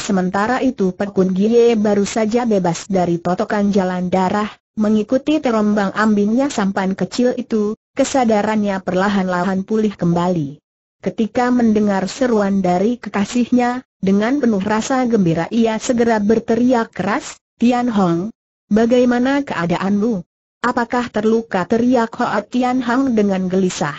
sementara itu Pekun Gie baru saja bebas dari totokan jalan darah, Mengikuti terombang ambingnya sampan kecil itu, kesadarannya perlahan-lahan pulih kembali. Ketika mendengar seruan dari kekasihnya, dengan penuh rasa gembira ia segera berteriak keras, Tian Hong, bagaimana keadaanmu? Apakah terluka teriak Hoa Tian Hong dengan gelisah?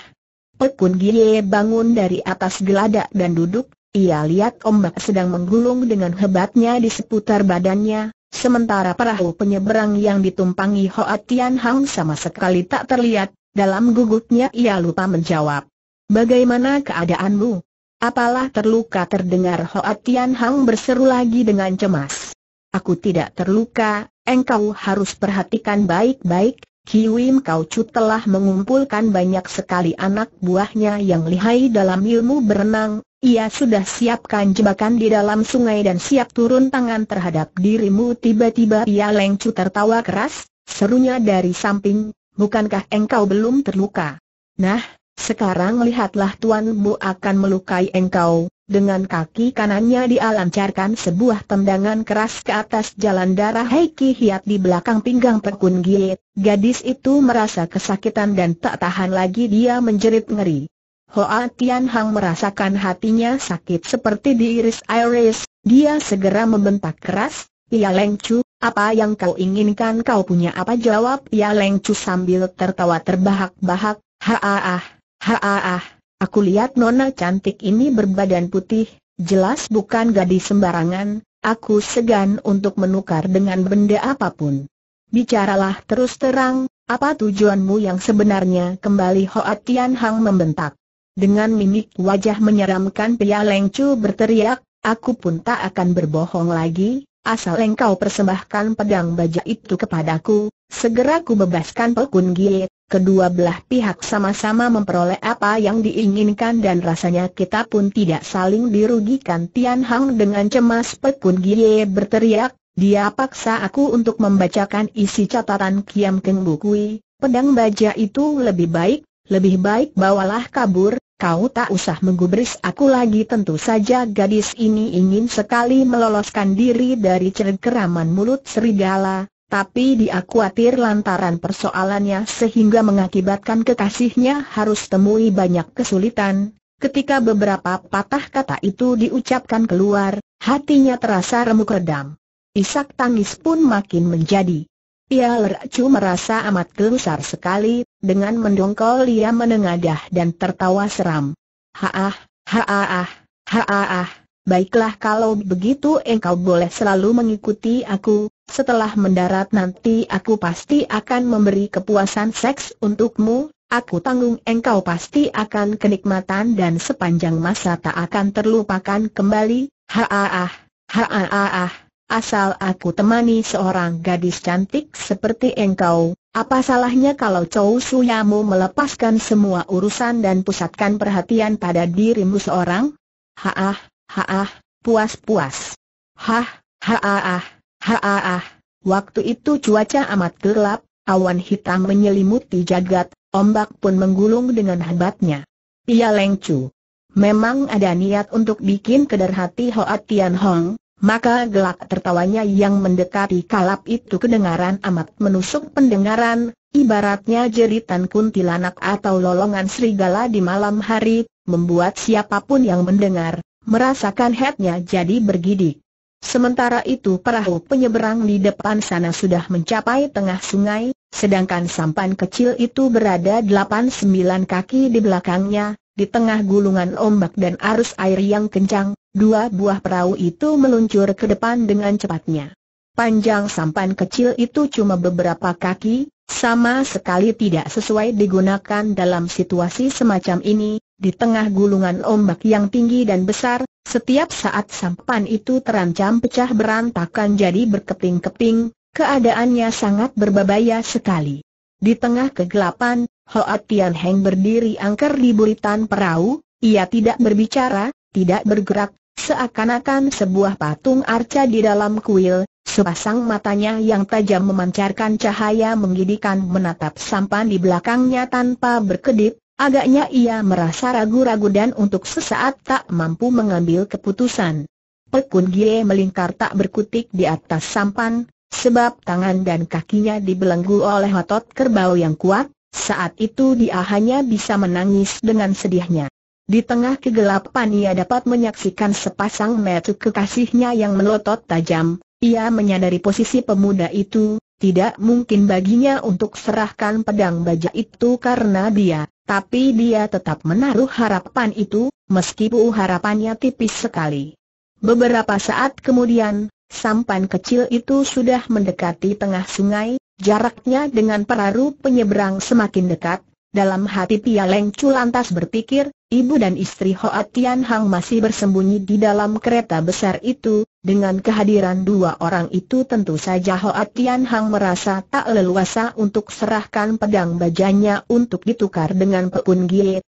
Pekun Gie bangun dari atas geladak dan duduk, ia lihat ombak sedang menggulung dengan hebatnya di seputar badannya, Sementara perahu penyeberang yang ditumpangi Hoa Tian Hang sama sekali tak terlihat, dalam gugupnya ia lupa menjawab. Bagaimana keadaanmu? Apalah terluka terdengar Hoa Tian Hang berseru lagi dengan cemas. Aku tidak terluka, engkau harus perhatikan baik-baik, Kiwim Kau Chu telah mengumpulkan banyak sekali anak buahnya yang lihai dalam ilmu berenang, ia sudah siapkan jebakan di dalam sungai dan siap turun tangan terhadap dirimu Tiba-tiba ia lengcu tertawa keras, serunya dari samping, bukankah engkau belum terluka? Nah, sekarang lihatlah tuanmu akan melukai engkau Dengan kaki kanannya dia lancarkan sebuah tendangan keras ke atas jalan darah Heiki Hiat di belakang pinggang Pekun Giet Gadis itu merasa kesakitan dan tak tahan lagi dia menjerit ngeri Hoa Tian Hang merasakan hatinya sakit seperti diiris iris, dia segera membentak keras, Ya Leng Chu, apa yang kau inginkan kau punya apa jawab Ya Leng Chu sambil tertawa terbahak-bahak, Haaah, haaah, aku lihat nona cantik ini berbadan putih, jelas bukan gadis sembarangan, aku segan untuk menukar dengan benda apapun. Bicaralah terus terang, apa tujuanmu yang sebenarnya kembali Hoa Tian Hang membentak. Dengan mimik wajah menyeramkan pria lengcu berteriak, aku pun tak akan berbohong lagi, asal engkau persembahkan pedang baja itu kepadaku, segera ku bebaskan Pekun Gie. Kedua belah pihak sama-sama memperoleh apa yang diinginkan dan rasanya kita pun tidak saling dirugikan Tian Hang dengan cemas Pekun Gie berteriak, dia paksa aku untuk membacakan isi catatan Kiam Keng Bukui, pedang baja itu lebih baik, lebih baik bawalah kabur, Kau tak usah menggubris aku lagi tentu saja gadis ini ingin sekali meloloskan diri dari cengkeraman mulut serigala, tapi dia khawatir lantaran persoalannya sehingga mengakibatkan kekasihnya harus temui banyak kesulitan. Ketika beberapa patah kata itu diucapkan keluar, hatinya terasa remuk redam. Isak tangis pun makin menjadi. Ia lercu merasa amat gelusar sekali, dengan mendongkol ia menengadah dan tertawa seram. Haah, haah, haah, baiklah kalau begitu engkau boleh selalu mengikuti aku, setelah mendarat nanti aku pasti akan memberi kepuasan seks untukmu, Aku tanggung engkau pasti akan kenikmatan dan sepanjang masa tak akan terlupakan kembali. Haah, haah, haah. Asal aku temani seorang gadis cantik seperti engkau, apa salahnya kalau Chow Suyamu melepaskan semua urusan dan pusatkan perhatian pada dirimu seorang? Haah, haah, puas-puas. Hah, haah, haah. Waktu itu cuaca amat gelap, awan hitam menyelimuti jagat, ombak pun menggulung dengan hebatnya. Ia Lengcu. Memang ada niat untuk bikin keder hati Hoa Tian Hong, maka gelak tertawanya yang mendekati kalap itu kedengaran amat menusuk pendengaran, ibaratnya jeritan kuntilanak atau lolongan serigala di malam hari, membuat siapapun yang mendengar, merasakan headnya jadi bergidik. Sementara itu perahu penyeberang di depan sana sudah mencapai tengah sungai, sedangkan sampan kecil itu berada 8-9 kaki di belakangnya, di tengah gulungan ombak dan arus air yang kencang, Dua buah perahu itu meluncur ke depan dengan cepatnya. Panjang sampan kecil itu cuma beberapa kaki, sama sekali tidak sesuai digunakan dalam situasi semacam ini, di tengah gulungan ombak yang tinggi dan besar, setiap saat sampan itu terancam pecah berantakan jadi berkeping-keping, keadaannya sangat berbahaya sekali. Di tengah kegelapan, Hoa Tian Heng berdiri angker di buritan perahu, ia tidak berbicara, tidak bergerak, seakan-akan sebuah patung arca di dalam kuil, sepasang matanya yang tajam memancarkan cahaya menggidikan menatap sampan di belakangnya tanpa berkedip, agaknya ia merasa ragu-ragu dan untuk sesaat tak mampu mengambil keputusan. Pekun Gie melingkar tak berkutik di atas sampan, sebab tangan dan kakinya dibelenggu oleh otot kerbau yang kuat, saat itu dia hanya bisa menangis dengan sedihnya. Di tengah kegelapan ia dapat menyaksikan sepasang mata kekasihnya yang melotot tajam. Ia menyadari posisi pemuda itu, tidak mungkin baginya untuk serahkan pedang baja itu karena dia, tapi dia tetap menaruh harapan itu, meskipun harapannya tipis sekali. Beberapa saat kemudian, sampan kecil itu sudah mendekati tengah sungai, jaraknya dengan perahu penyeberang semakin dekat, dalam hati Pia Leng Chu lantas berpikir, ibu dan istri Hoa Tian Hang masih bersembunyi di dalam kereta besar itu, dengan kehadiran dua orang itu tentu saja Hoa Tian Hang merasa tak leluasa untuk serahkan pedang bajanya untuk ditukar dengan pekun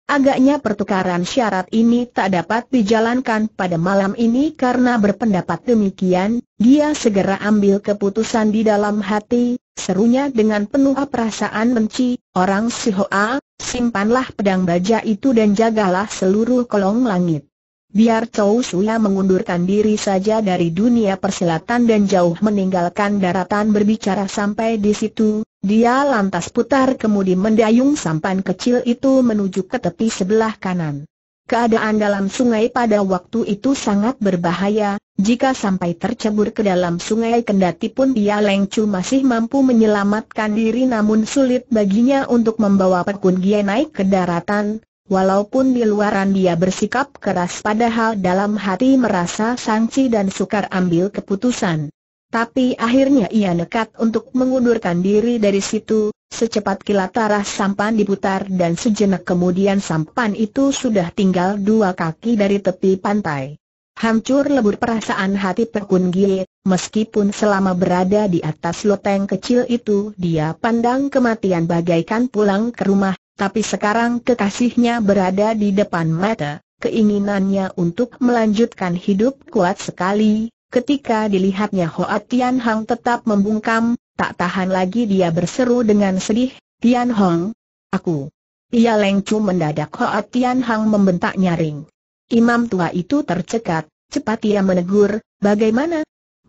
Agaknya pertukaran syarat ini tak dapat dijalankan pada malam ini karena berpendapat demikian, dia segera ambil keputusan di dalam hati, serunya dengan penuh perasaan benci, orang Sihoa, simpanlah pedang baja itu dan jagalah seluruh kolong langit. Biar Chou Suya mengundurkan diri saja dari dunia persilatan dan jauh meninggalkan daratan berbicara sampai di situ, dia lantas putar kemudian mendayung sampan kecil itu menuju ke tepi sebelah kanan. Keadaan dalam sungai pada waktu itu sangat berbahaya, jika sampai tercebur ke dalam sungai kendati pun dia lengcu masih mampu menyelamatkan diri namun sulit baginya untuk membawa Pekun Gie naik ke daratan, walaupun di luaran dia bersikap keras padahal dalam hati merasa sangci dan sukar ambil keputusan. Tapi akhirnya ia nekat untuk mengundurkan diri dari situ, secepat kilat arah sampan diputar dan sejenak kemudian sampan itu sudah tinggal dua kaki dari tepi pantai. Hancur lebur perasaan hati Pekun Gie, meskipun selama berada di atas loteng kecil itu dia pandang kematian bagaikan pulang ke rumah, tapi sekarang kekasihnya berada di depan mata, keinginannya untuk melanjutkan hidup kuat sekali, ketika dilihatnya Hoa Tian Hang tetap membungkam, tak tahan lagi dia berseru dengan sedih, Tian Hong, aku. Ia lengcu mendadak Hoa Tian Hang membentak nyaring. Imam tua itu tercekat, cepat ia menegur, bagaimana?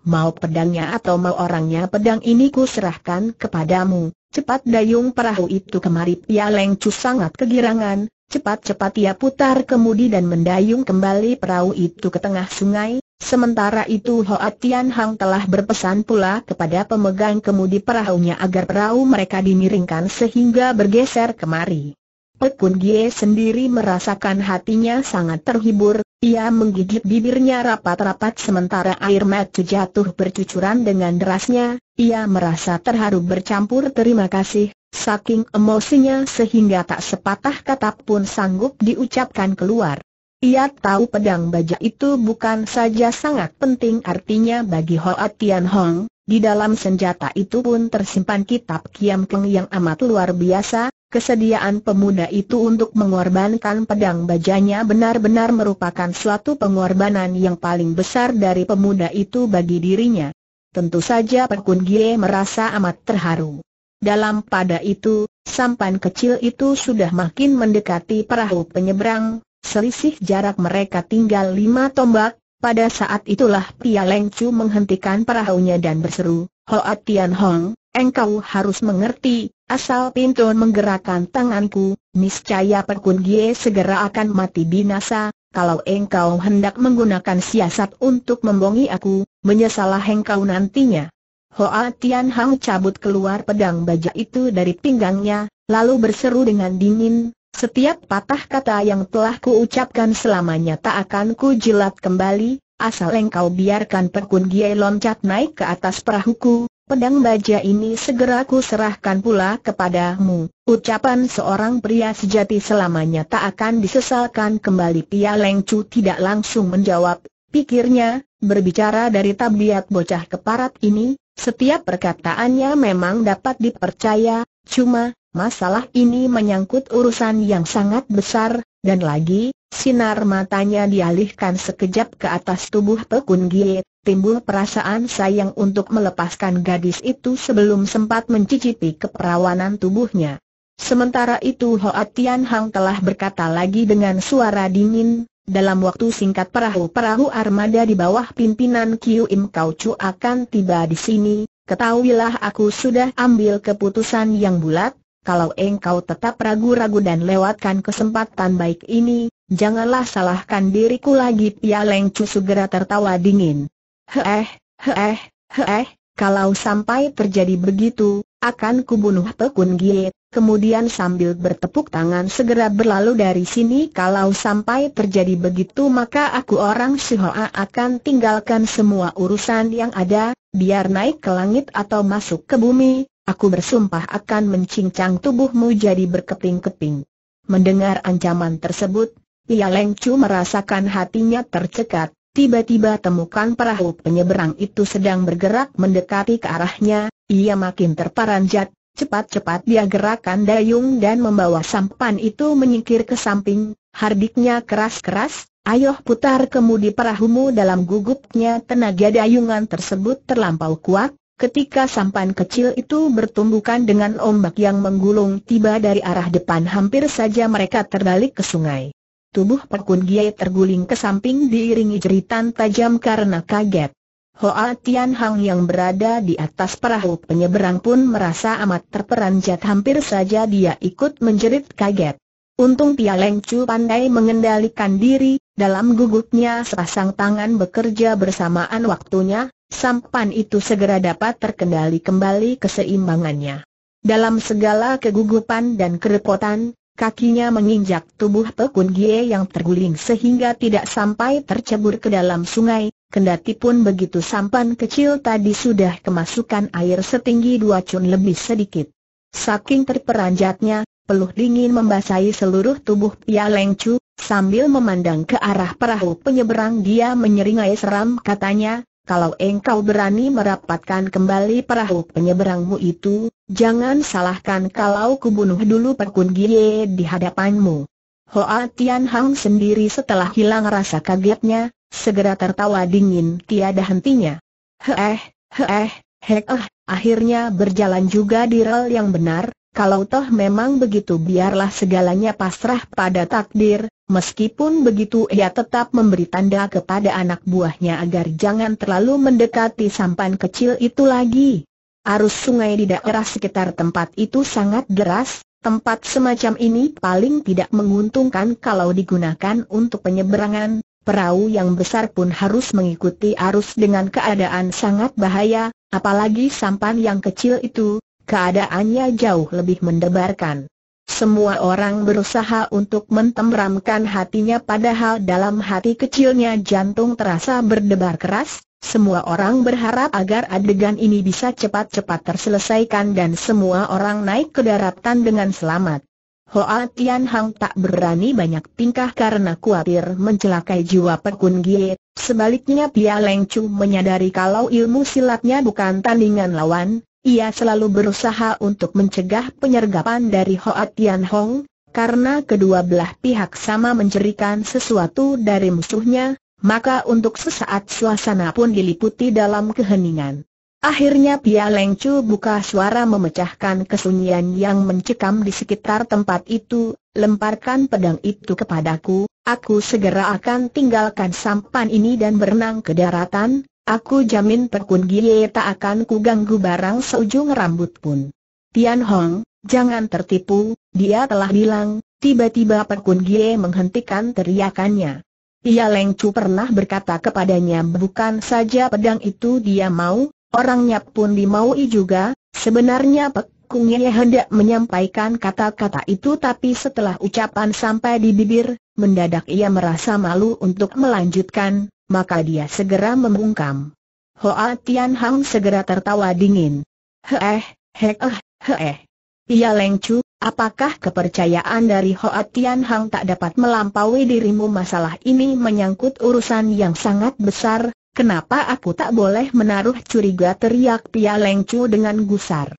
Mau pedangnya atau mau orangnya pedang ini ku serahkan kepadamu, cepat dayung perahu itu kemari Pia Lengcu sangat kegirangan, cepat-cepat ia putar kemudi dan mendayung kembali perahu itu ke tengah sungai, sementara itu Hoa Tian Hang telah berpesan pula kepada pemegang kemudi perahunya agar perahu mereka dimiringkan sehingga bergeser kemari. Pekun Gie sendiri merasakan hatinya sangat terhibur, ia menggigit bibirnya rapat-rapat sementara air mata jatuh bercucuran dengan derasnya, ia merasa terharu bercampur terima kasih, saking emosinya sehingga tak sepatah kata pun sanggup diucapkan keluar. Ia tahu pedang baja itu bukan saja sangat penting artinya bagi Hoa Tian Hong, di dalam senjata itu pun tersimpan kitab Kiam Keng yang amat luar biasa, Kesediaan pemuda itu untuk mengorbankan pedang bajanya benar-benar merupakan suatu pengorbanan yang paling besar dari pemuda itu bagi dirinya. Tentu saja Pekun Gie merasa amat terharu. Dalam pada itu, sampan kecil itu sudah makin mendekati perahu penyeberang, selisih jarak mereka tinggal lima tombak, pada saat itulah Pia Leng Chu menghentikan perahunya dan berseru, Hoa Tian Hong, engkau harus mengerti, asal Pinton menggerakkan tanganku, niscaya Perkun Gie segera akan mati binasa, kalau engkau hendak menggunakan siasat untuk membongi aku, menyesalah engkau nantinya. Hoa Tian Hang cabut keluar pedang baja itu dari pinggangnya, lalu berseru dengan dingin, setiap patah kata yang telah kuucapkan selamanya tak akan ku jilat kembali, asal engkau biarkan Perkun Gie loncat naik ke atas perahuku, Pedang baja ini segera ku serahkan pula kepadamu. Ucapan seorang pria sejati selamanya tak akan disesalkan kembali Pia Leng tidak langsung menjawab, pikirnya, berbicara dari tabiat bocah keparat ini, setiap perkataannya memang dapat dipercaya, cuma, masalah ini menyangkut urusan yang sangat besar, dan lagi, sinar matanya dialihkan sekejap ke atas tubuh Pekun Giet timbul perasaan sayang untuk melepaskan gadis itu sebelum sempat mencicipi keperawanan tubuhnya. Sementara itu Hoa Tian Hang telah berkata lagi dengan suara dingin, dalam waktu singkat perahu-perahu armada di bawah pimpinan Kiu Im Kau Chu akan tiba di sini, ketahuilah aku sudah ambil keputusan yang bulat, kalau engkau tetap ragu-ragu dan lewatkan kesempatan baik ini, janganlah salahkan diriku lagi Pia Leng Chu segera tertawa dingin. Heeh, heeh, heeh, kalau sampai terjadi begitu, akan kubunuh Pekun Giet. kemudian sambil bertepuk tangan segera berlalu dari sini kalau sampai terjadi begitu maka aku orang Sihoa akan tinggalkan semua urusan yang ada, biar naik ke langit atau masuk ke bumi, aku bersumpah akan mencincang tubuhmu jadi berkeping-keping. Mendengar ancaman tersebut, Ia Lengcu merasakan hatinya tercekat, Tiba-tiba temukan perahu penyeberang itu sedang bergerak mendekati ke arahnya, ia makin terparanjat, cepat-cepat dia gerakan dayung dan membawa sampan itu menyingkir ke samping, hardiknya keras-keras, ayoh putar kemudi perahumu dalam gugupnya tenaga dayungan tersebut terlampau kuat, ketika sampan kecil itu bertumbukan dengan ombak yang menggulung tiba dari arah depan hampir saja mereka terbalik ke sungai. Tubuh Perkun Giai terguling ke samping diiringi jeritan tajam karena kaget. Hoa Tian Hang yang berada di atas perahu penyeberang pun merasa amat terperanjat hampir saja dia ikut menjerit kaget. Untung Pia Leng Chu pandai mengendalikan diri, dalam gugupnya sepasang tangan bekerja bersamaan waktunya, sampan itu segera dapat terkendali kembali keseimbangannya. Dalam segala kegugupan dan kerepotan, Kakinya menginjak tubuh Pekun Gie yang terguling sehingga tidak sampai tercebur ke dalam sungai, kendati pun begitu sampan kecil tadi sudah kemasukan air setinggi dua cun lebih sedikit. Saking terperanjatnya, peluh dingin membasahi seluruh tubuh Pia Leng sambil memandang ke arah perahu penyeberang dia menyeringai seram katanya, kalau engkau berani merapatkan kembali perahu penyeberangmu itu, jangan salahkan kalau kubunuh dulu Perkun Gie di hadapanmu. Hoa Tian Hang sendiri setelah hilang rasa kagetnya, segera tertawa dingin tiada hentinya. Heeh, heeh, heeh, akhirnya berjalan juga di rel yang benar, kalau toh memang begitu biarlah segalanya pasrah pada takdir, meskipun begitu ia tetap memberi tanda kepada anak buahnya agar jangan terlalu mendekati sampan kecil itu lagi. Arus sungai di daerah sekitar tempat itu sangat deras, tempat semacam ini paling tidak menguntungkan kalau digunakan untuk penyeberangan, Perahu yang besar pun harus mengikuti arus dengan keadaan sangat bahaya, apalagi sampan yang kecil itu, keadaannya jauh lebih mendebarkan. Semua orang berusaha untuk mentemramkan hatinya padahal dalam hati kecilnya jantung terasa berdebar keras, semua orang berharap agar adegan ini bisa cepat-cepat terselesaikan dan semua orang naik ke daratan dengan selamat. Hoa Tian Hang tak berani banyak tingkah karena khawatir mencelakai jiwa Pekun Gie, sebaliknya Pia Leng Chu menyadari kalau ilmu silatnya bukan tandingan lawan, ia selalu berusaha untuk mencegah penyergapan dari Hoa Tian Hong, karena kedua belah pihak sama mencerikan sesuatu dari musuhnya, maka untuk sesaat suasana pun diliputi dalam keheningan. Akhirnya Pia Leng Chu buka suara memecahkan kesunyian yang mencekam di sekitar tempat itu, lemparkan pedang itu kepadaku, aku segera akan tinggalkan sampan ini dan berenang ke daratan, Aku jamin Pekun Gie tak akan kuganggu barang seujung rambut pun. Tian Hong, jangan tertipu, dia telah bilang, tiba-tiba Pekun Gie menghentikan teriakannya. Ia Leng Chu pernah berkata kepadanya bukan saja pedang itu dia mau, orangnya pun dimaui juga, sebenarnya Pek Kung Ye hendak menyampaikan kata-kata itu tapi setelah ucapan sampai di bibir, mendadak ia merasa malu untuk melanjutkan, maka dia segera membungkam. Hoa Tian Hang segera tertawa dingin. Heeh, hek eh, heeh. Iya Lengcu, apakah kepercayaan dari Hoa Tian Hang tak dapat melampaui dirimu masalah ini menyangkut urusan yang sangat besar, kenapa aku tak boleh menaruh curiga teriak Pia Lengcu dengan gusar.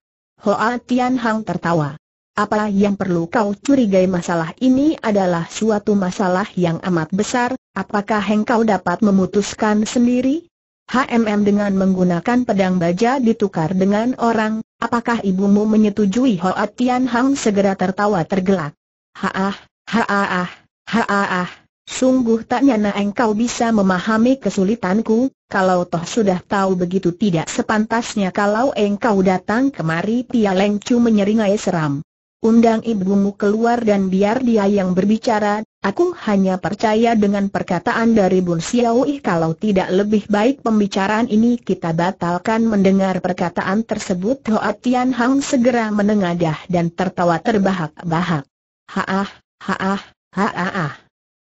Hoa Tian Hang tertawa. Apa yang perlu kau curigai masalah ini adalah suatu masalah yang amat besar, apakah engkau dapat memutuskan sendiri? HMM dengan menggunakan pedang baja ditukar dengan orang, apakah ibumu menyetujui Hoa Tian Hang segera tertawa tergelak? Haah, haah, haah, sungguh tak nyana engkau bisa memahami kesulitanku, kalau toh sudah tahu begitu tidak sepantasnya kalau engkau datang kemari Pia Leng menyeringai seram. Undang ibumu keluar dan biar dia yang berbicara, aku hanya percaya dengan perkataan dari Bun Xiaoyi kalau tidak lebih baik pembicaraan ini kita batalkan mendengar perkataan tersebut Hoa Tian Hang segera menengadah dan tertawa terbahak-bahak. Haah, haah, haah.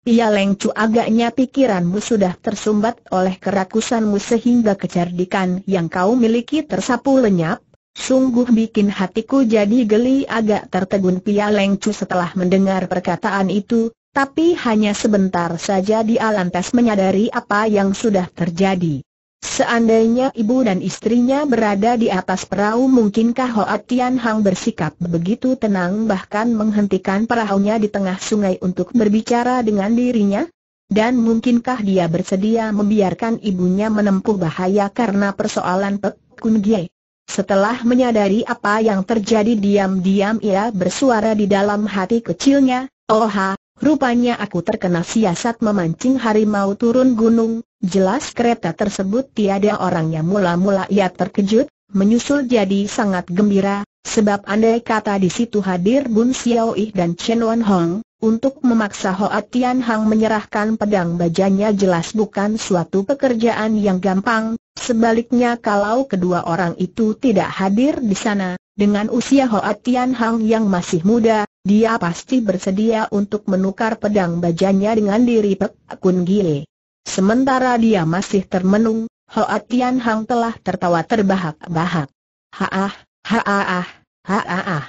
Ia Leng Cu agaknya pikiranmu sudah tersumbat oleh kerakusanmu sehingga kecerdikan yang kau miliki tersapu lenyap, Sungguh bikin hatiku jadi geli agak tertegun Pia Lengcu setelah mendengar perkataan itu, tapi hanya sebentar saja dia lantas menyadari apa yang sudah terjadi. Seandainya ibu dan istrinya berada di atas perahu mungkinkah Hoa Tian Hang bersikap begitu tenang bahkan menghentikan perahunya di tengah sungai untuk berbicara dengan dirinya? Dan mungkinkah dia bersedia membiarkan ibunya menempuh bahaya karena persoalan Pek Kun Gye? Setelah menyadari apa yang terjadi diam-diam ia bersuara di dalam hati kecilnya, Oha, rupanya aku terkena siasat memancing harimau turun gunung, jelas kereta tersebut tiada orangnya mula-mula ia terkejut, menyusul jadi sangat gembira, sebab andai kata di situ hadir Bun Xiao Yi dan Chen Wan Hong, untuk memaksa Hoa Tian Hang menyerahkan pedang bajanya jelas bukan suatu pekerjaan yang gampang, Sebaliknya kalau kedua orang itu tidak hadir di sana, dengan usia Hoa Tian Hang yang masih muda, dia pasti bersedia untuk menukar pedang bajanya dengan diri Pek Kun Gile. Sementara dia masih termenung, Hoa Tian Hang telah tertawa terbahak-bahak. Haah, haah, haah.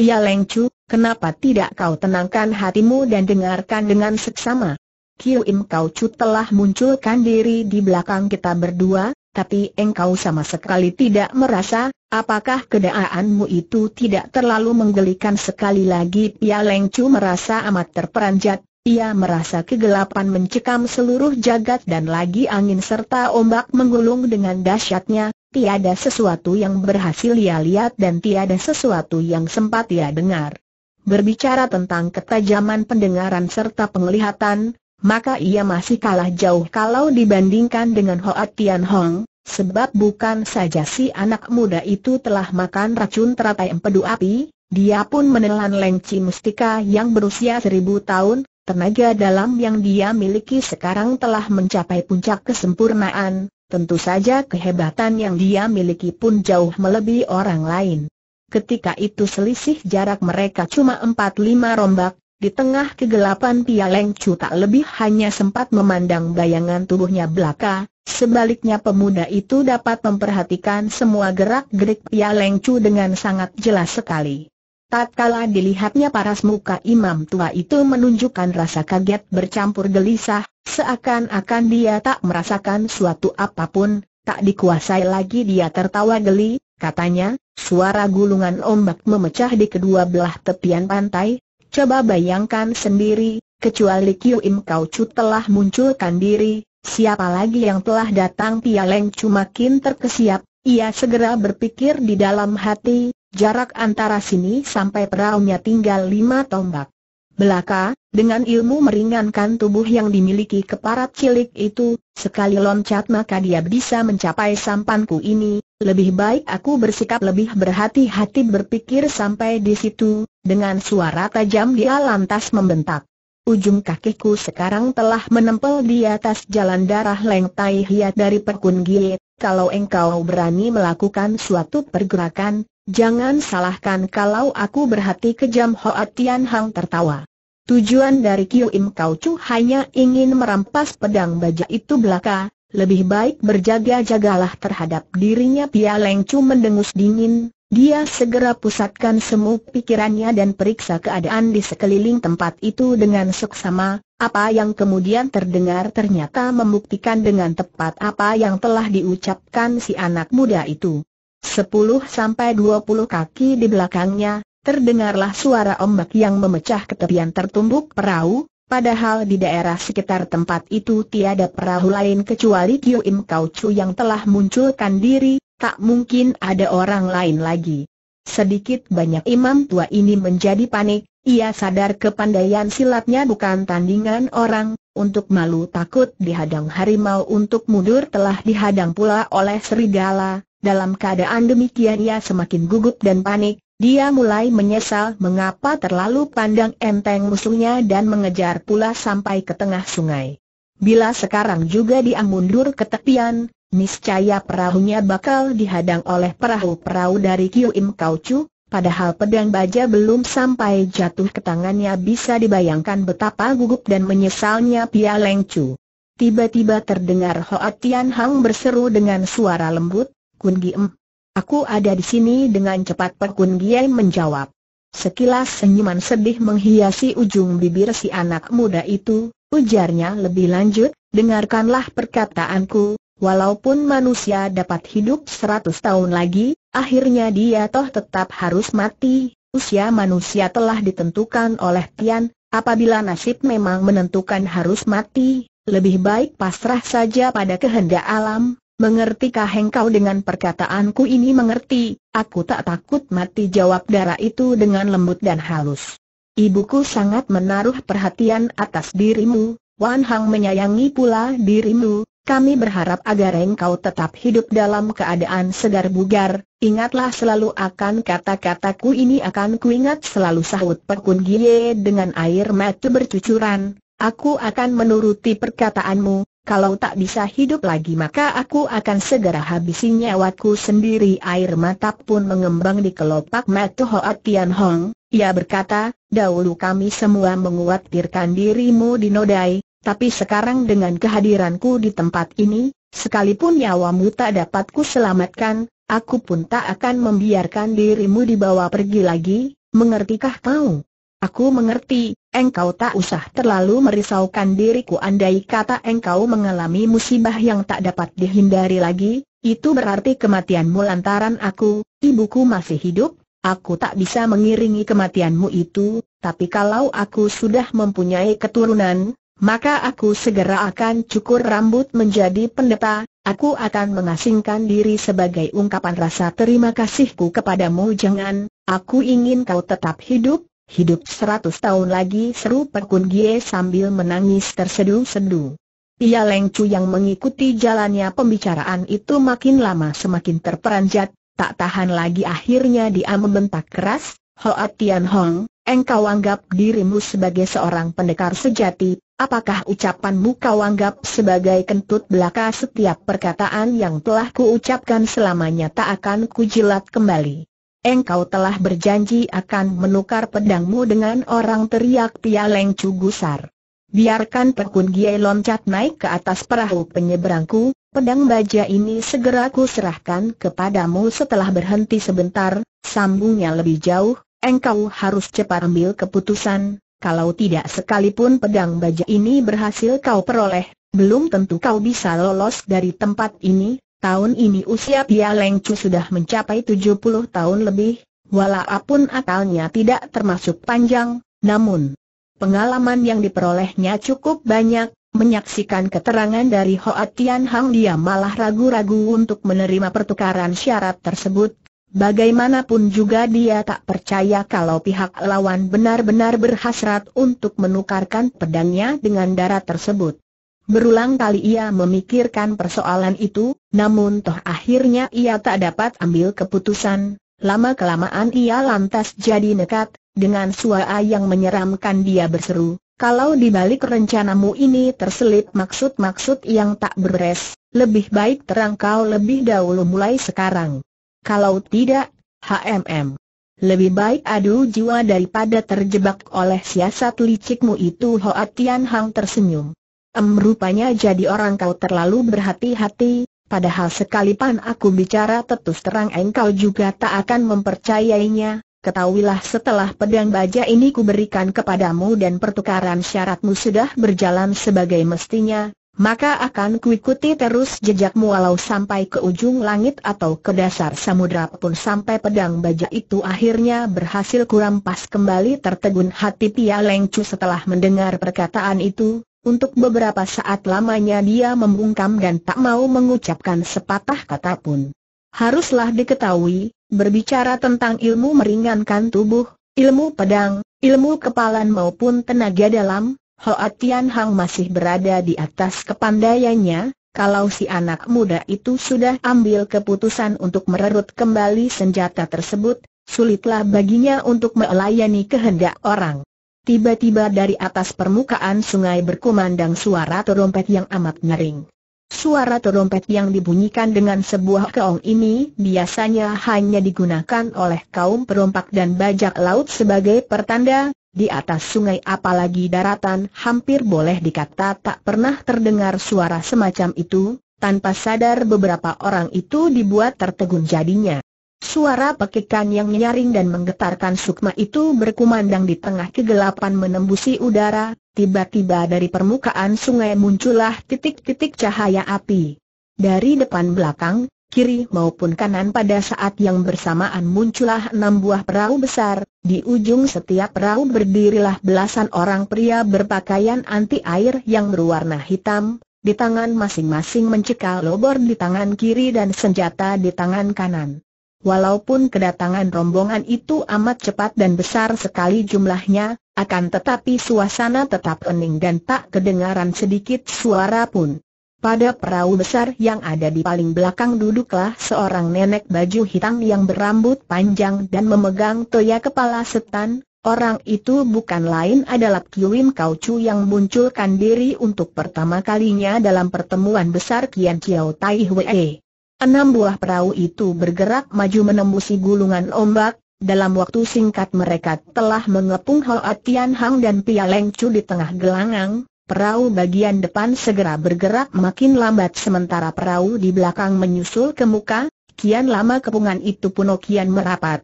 Ia Lengcu, kenapa tidak kau tenangkan hatimu dan dengarkan dengan seksama? Kiu Im Kau Chu telah munculkan diri di belakang kita berdua, tapi engkau sama sekali tidak merasa, apakah kedaaanmu itu tidak terlalu menggelikan sekali lagi Pia Leng merasa amat terperanjat, ia merasa kegelapan mencekam seluruh jagat dan lagi angin serta ombak menggulung dengan dahsyatnya, tiada sesuatu yang berhasil ia lihat dan tiada sesuatu yang sempat ia dengar. Berbicara tentang ketajaman pendengaran serta penglihatan, maka ia masih kalah jauh kalau dibandingkan dengan Hoa Tian Hong, sebab bukan saja si anak muda itu telah makan racun teratai empedu api, dia pun menelan lengci mustika yang berusia seribu tahun, tenaga dalam yang dia miliki sekarang telah mencapai puncak kesempurnaan, tentu saja kehebatan yang dia miliki pun jauh melebihi orang lain. Ketika itu selisih jarak mereka cuma 4 lima rombak, di tengah kegelapan Pialeng Chu tak lebih hanya sempat memandang bayangan tubuhnya belaka, sebaliknya pemuda itu dapat memperhatikan semua gerak-gerik Pialeng Chu dengan sangat jelas sekali. Tak Tatkala dilihatnya paras muka imam tua itu menunjukkan rasa kaget bercampur gelisah, seakan-akan dia tak merasakan suatu apapun, tak dikuasai lagi dia tertawa geli, katanya, suara gulungan ombak memecah di kedua belah tepian pantai, Coba bayangkan sendiri, kecuali Kiu Im Kau Chu telah munculkan diri, siapa lagi yang telah datang Pia Leng Chu makin terkesiap, ia segera berpikir di dalam hati, jarak antara sini sampai peraunya tinggal lima tombak. Belaka, dengan ilmu meringankan tubuh yang dimiliki keparat cilik itu, sekali loncat maka dia bisa mencapai sampanku ini, lebih baik aku bersikap lebih berhati-hati berpikir sampai di situ, dengan suara tajam dia lantas membentak. Ujung kakiku sekarang telah menempel di atas jalan darah Leng Tai Hiat dari Perkun Gilit, kalau engkau berani melakukan suatu pergerakan, Jangan salahkan kalau aku berhati kejam Hoa Tian Hang tertawa. Tujuan dari Kiu Im Kau Chu hanya ingin merampas pedang baja itu belaka, lebih baik berjaga-jagalah terhadap dirinya Pia Leng Chu mendengus dingin, dia segera pusatkan semua pikirannya dan periksa keadaan di sekeliling tempat itu dengan seksama, apa yang kemudian terdengar ternyata membuktikan dengan tepat apa yang telah diucapkan si anak muda itu. Sepuluh sampai dua puluh kaki di belakangnya, terdengarlah suara ombak yang memecah ke tertumbuk perahu, padahal di daerah sekitar tempat itu tiada perahu lain kecuali Kyu Im Kau Chu yang telah munculkan diri, tak mungkin ada orang lain lagi. Sedikit banyak imam tua ini menjadi panik, ia sadar kepandaian silatnya bukan tandingan orang, untuk malu takut dihadang harimau untuk mundur telah dihadang pula oleh serigala, dalam keadaan demikian ia semakin gugup dan panik, dia mulai menyesal mengapa terlalu pandang enteng musuhnya dan mengejar pula sampai ke tengah sungai. Bila sekarang juga dia mundur ke tepian, niscaya perahunya bakal dihadang oleh perahu-perahu dari Kiu Im Chu, padahal pedang baja belum sampai jatuh ke tangannya bisa dibayangkan betapa gugup dan menyesalnya Pia Leng Chu. Tiba-tiba terdengar Hoa Tian Hang berseru dengan suara lembut, Kun Giem. Aku ada di sini dengan cepat Pak Kun Gie menjawab. Sekilas senyuman sedih menghiasi ujung bibir si anak muda itu, ujarnya lebih lanjut, dengarkanlah perkataanku, walaupun manusia dapat hidup seratus tahun lagi, akhirnya dia toh tetap harus mati, usia manusia telah ditentukan oleh Tian, apabila nasib memang menentukan harus mati, lebih baik pasrah saja pada kehendak alam, Mengertikah engkau dengan perkataanku ini mengerti, aku tak takut mati jawab darah itu dengan lembut dan halus. Ibuku sangat menaruh perhatian atas dirimu, Wan Hang menyayangi pula dirimu, kami berharap agar engkau tetap hidup dalam keadaan segar bugar, ingatlah selalu akan kata-kataku ini akan kuingat selalu sahut Pekun Gie dengan air mata bercucuran, aku akan menuruti perkataanmu, kalau tak bisa hidup lagi maka aku akan segera habisi nyawaku sendiri Air mata pun mengembang di kelopak mata Hoa Tian Hong Ia berkata, dahulu kami semua menguatirkan dirimu dinodai Tapi sekarang dengan kehadiranku di tempat ini Sekalipun nyawamu tak dapat ku selamatkan Aku pun tak akan membiarkan dirimu dibawa pergi lagi Mengertikah kau? Aku mengerti, engkau tak usah terlalu merisaukan diriku andai kata engkau mengalami musibah yang tak dapat dihindari lagi, itu berarti kematianmu lantaran aku, ibuku masih hidup, aku tak bisa mengiringi kematianmu itu, tapi kalau aku sudah mempunyai keturunan, maka aku segera akan cukur rambut menjadi pendeta, aku akan mengasingkan diri sebagai ungkapan rasa terima kasihku kepadamu jangan, aku ingin kau tetap hidup, Hidup seratus tahun lagi seru Pekun Gie sambil menangis tersedu-sedu. Ia lengcu yang mengikuti jalannya pembicaraan itu makin lama semakin terperanjat, tak tahan lagi akhirnya dia membentak keras, Hoa Tian Hong, engkau anggap dirimu sebagai seorang pendekar sejati, apakah ucapanmu kau anggap sebagai kentut belaka setiap perkataan yang telah kuucapkan selamanya tak akan kujilat kembali? engkau telah berjanji akan menukar pedangmu dengan orang teriak Pialeng Cugusar. Biarkan Pekun Gie loncat naik ke atas perahu penyeberangku, pedang baja ini segera ku serahkan kepadamu setelah berhenti sebentar, sambungnya lebih jauh, engkau harus cepat ambil keputusan, kalau tidak sekalipun pedang baja ini berhasil kau peroleh, belum tentu kau bisa lolos dari tempat ini, Tahun ini usia Pia Leng Chu sudah mencapai 70 tahun lebih, walaupun akalnya tidak termasuk panjang, namun pengalaman yang diperolehnya cukup banyak, menyaksikan keterangan dari Hoa Tian Hang dia malah ragu-ragu untuk menerima pertukaran syarat tersebut. Bagaimanapun juga dia tak percaya kalau pihak lawan benar-benar berhasrat untuk menukarkan pedangnya dengan darah tersebut. Berulang kali ia memikirkan persoalan itu, namun toh akhirnya ia tak dapat ambil keputusan. Lama-kelamaan ia lantas jadi nekat, dengan suara yang menyeramkan dia berseru, kalau di balik rencanamu ini terselip maksud-maksud yang tak beres, lebih baik terang kau lebih dahulu mulai sekarang. Kalau tidak, HMM. Lebih baik adu jiwa daripada terjebak oleh siasat licikmu itu Hoa Hang tersenyum. Em rupanya jadi orang kau terlalu berhati-hati, padahal sekalipun aku bicara tetus terang engkau juga tak akan mempercayainya. Ketahuilah setelah pedang baja ini kuberikan kepadamu dan pertukaran syaratmu sudah berjalan sebagai mestinya, maka akan kuikuti terus jejakmu walau sampai ke ujung langit atau ke dasar samudra pun sampai pedang baja itu akhirnya berhasil kurampas kembali tertegun hati Pia Lengcu setelah mendengar perkataan itu, untuk beberapa saat lamanya dia membungkam dan tak mau mengucapkan sepatah kata pun. Haruslah diketahui, berbicara tentang ilmu meringankan tubuh, ilmu pedang, ilmu kepalan maupun tenaga dalam, Hoa Tian Hang masih berada di atas kepandaiannya, kalau si anak muda itu sudah ambil keputusan untuk mererut kembali senjata tersebut, sulitlah baginya untuk melayani kehendak orang. Tiba-tiba dari atas permukaan sungai berkumandang suara terompet yang amat nering. Suara terompet yang dibunyikan dengan sebuah keong ini biasanya hanya digunakan oleh kaum perompak dan bajak laut sebagai pertanda, di atas sungai apalagi daratan hampir boleh dikata tak pernah terdengar suara semacam itu, tanpa sadar beberapa orang itu dibuat tertegun jadinya. Suara pekikan yang nyaring dan menggetarkan sukma itu berkumandang di tengah kegelapan menembusi udara, tiba-tiba dari permukaan sungai muncullah titik-titik cahaya api. Dari depan belakang, kiri maupun kanan pada saat yang bersamaan muncullah enam buah perahu besar, di ujung setiap perahu berdirilah belasan orang pria berpakaian anti air yang berwarna hitam, di tangan masing-masing mencekal lobor di tangan kiri dan senjata di tangan kanan. Walaupun kedatangan rombongan itu amat cepat dan besar sekali jumlahnya, akan tetapi suasana tetap ening dan tak kedengaran sedikit suara pun. Pada perahu besar yang ada di paling belakang duduklah seorang nenek baju hitam yang berambut panjang dan memegang toya kepala setan, orang itu bukan lain adalah Kiwim Kaucu yang munculkan diri untuk pertama kalinya dalam pertemuan besar Kian Chiao Tai Wei. Enam buah perahu itu bergerak maju menembusi gulungan ombak, dalam waktu singkat mereka telah mengepung Hoa Tian Hang dan Pia Leng Chu di tengah gelanggang. perahu bagian depan segera bergerak makin lambat sementara perahu di belakang menyusul ke muka, kian lama kepungan itu pun kian merapat.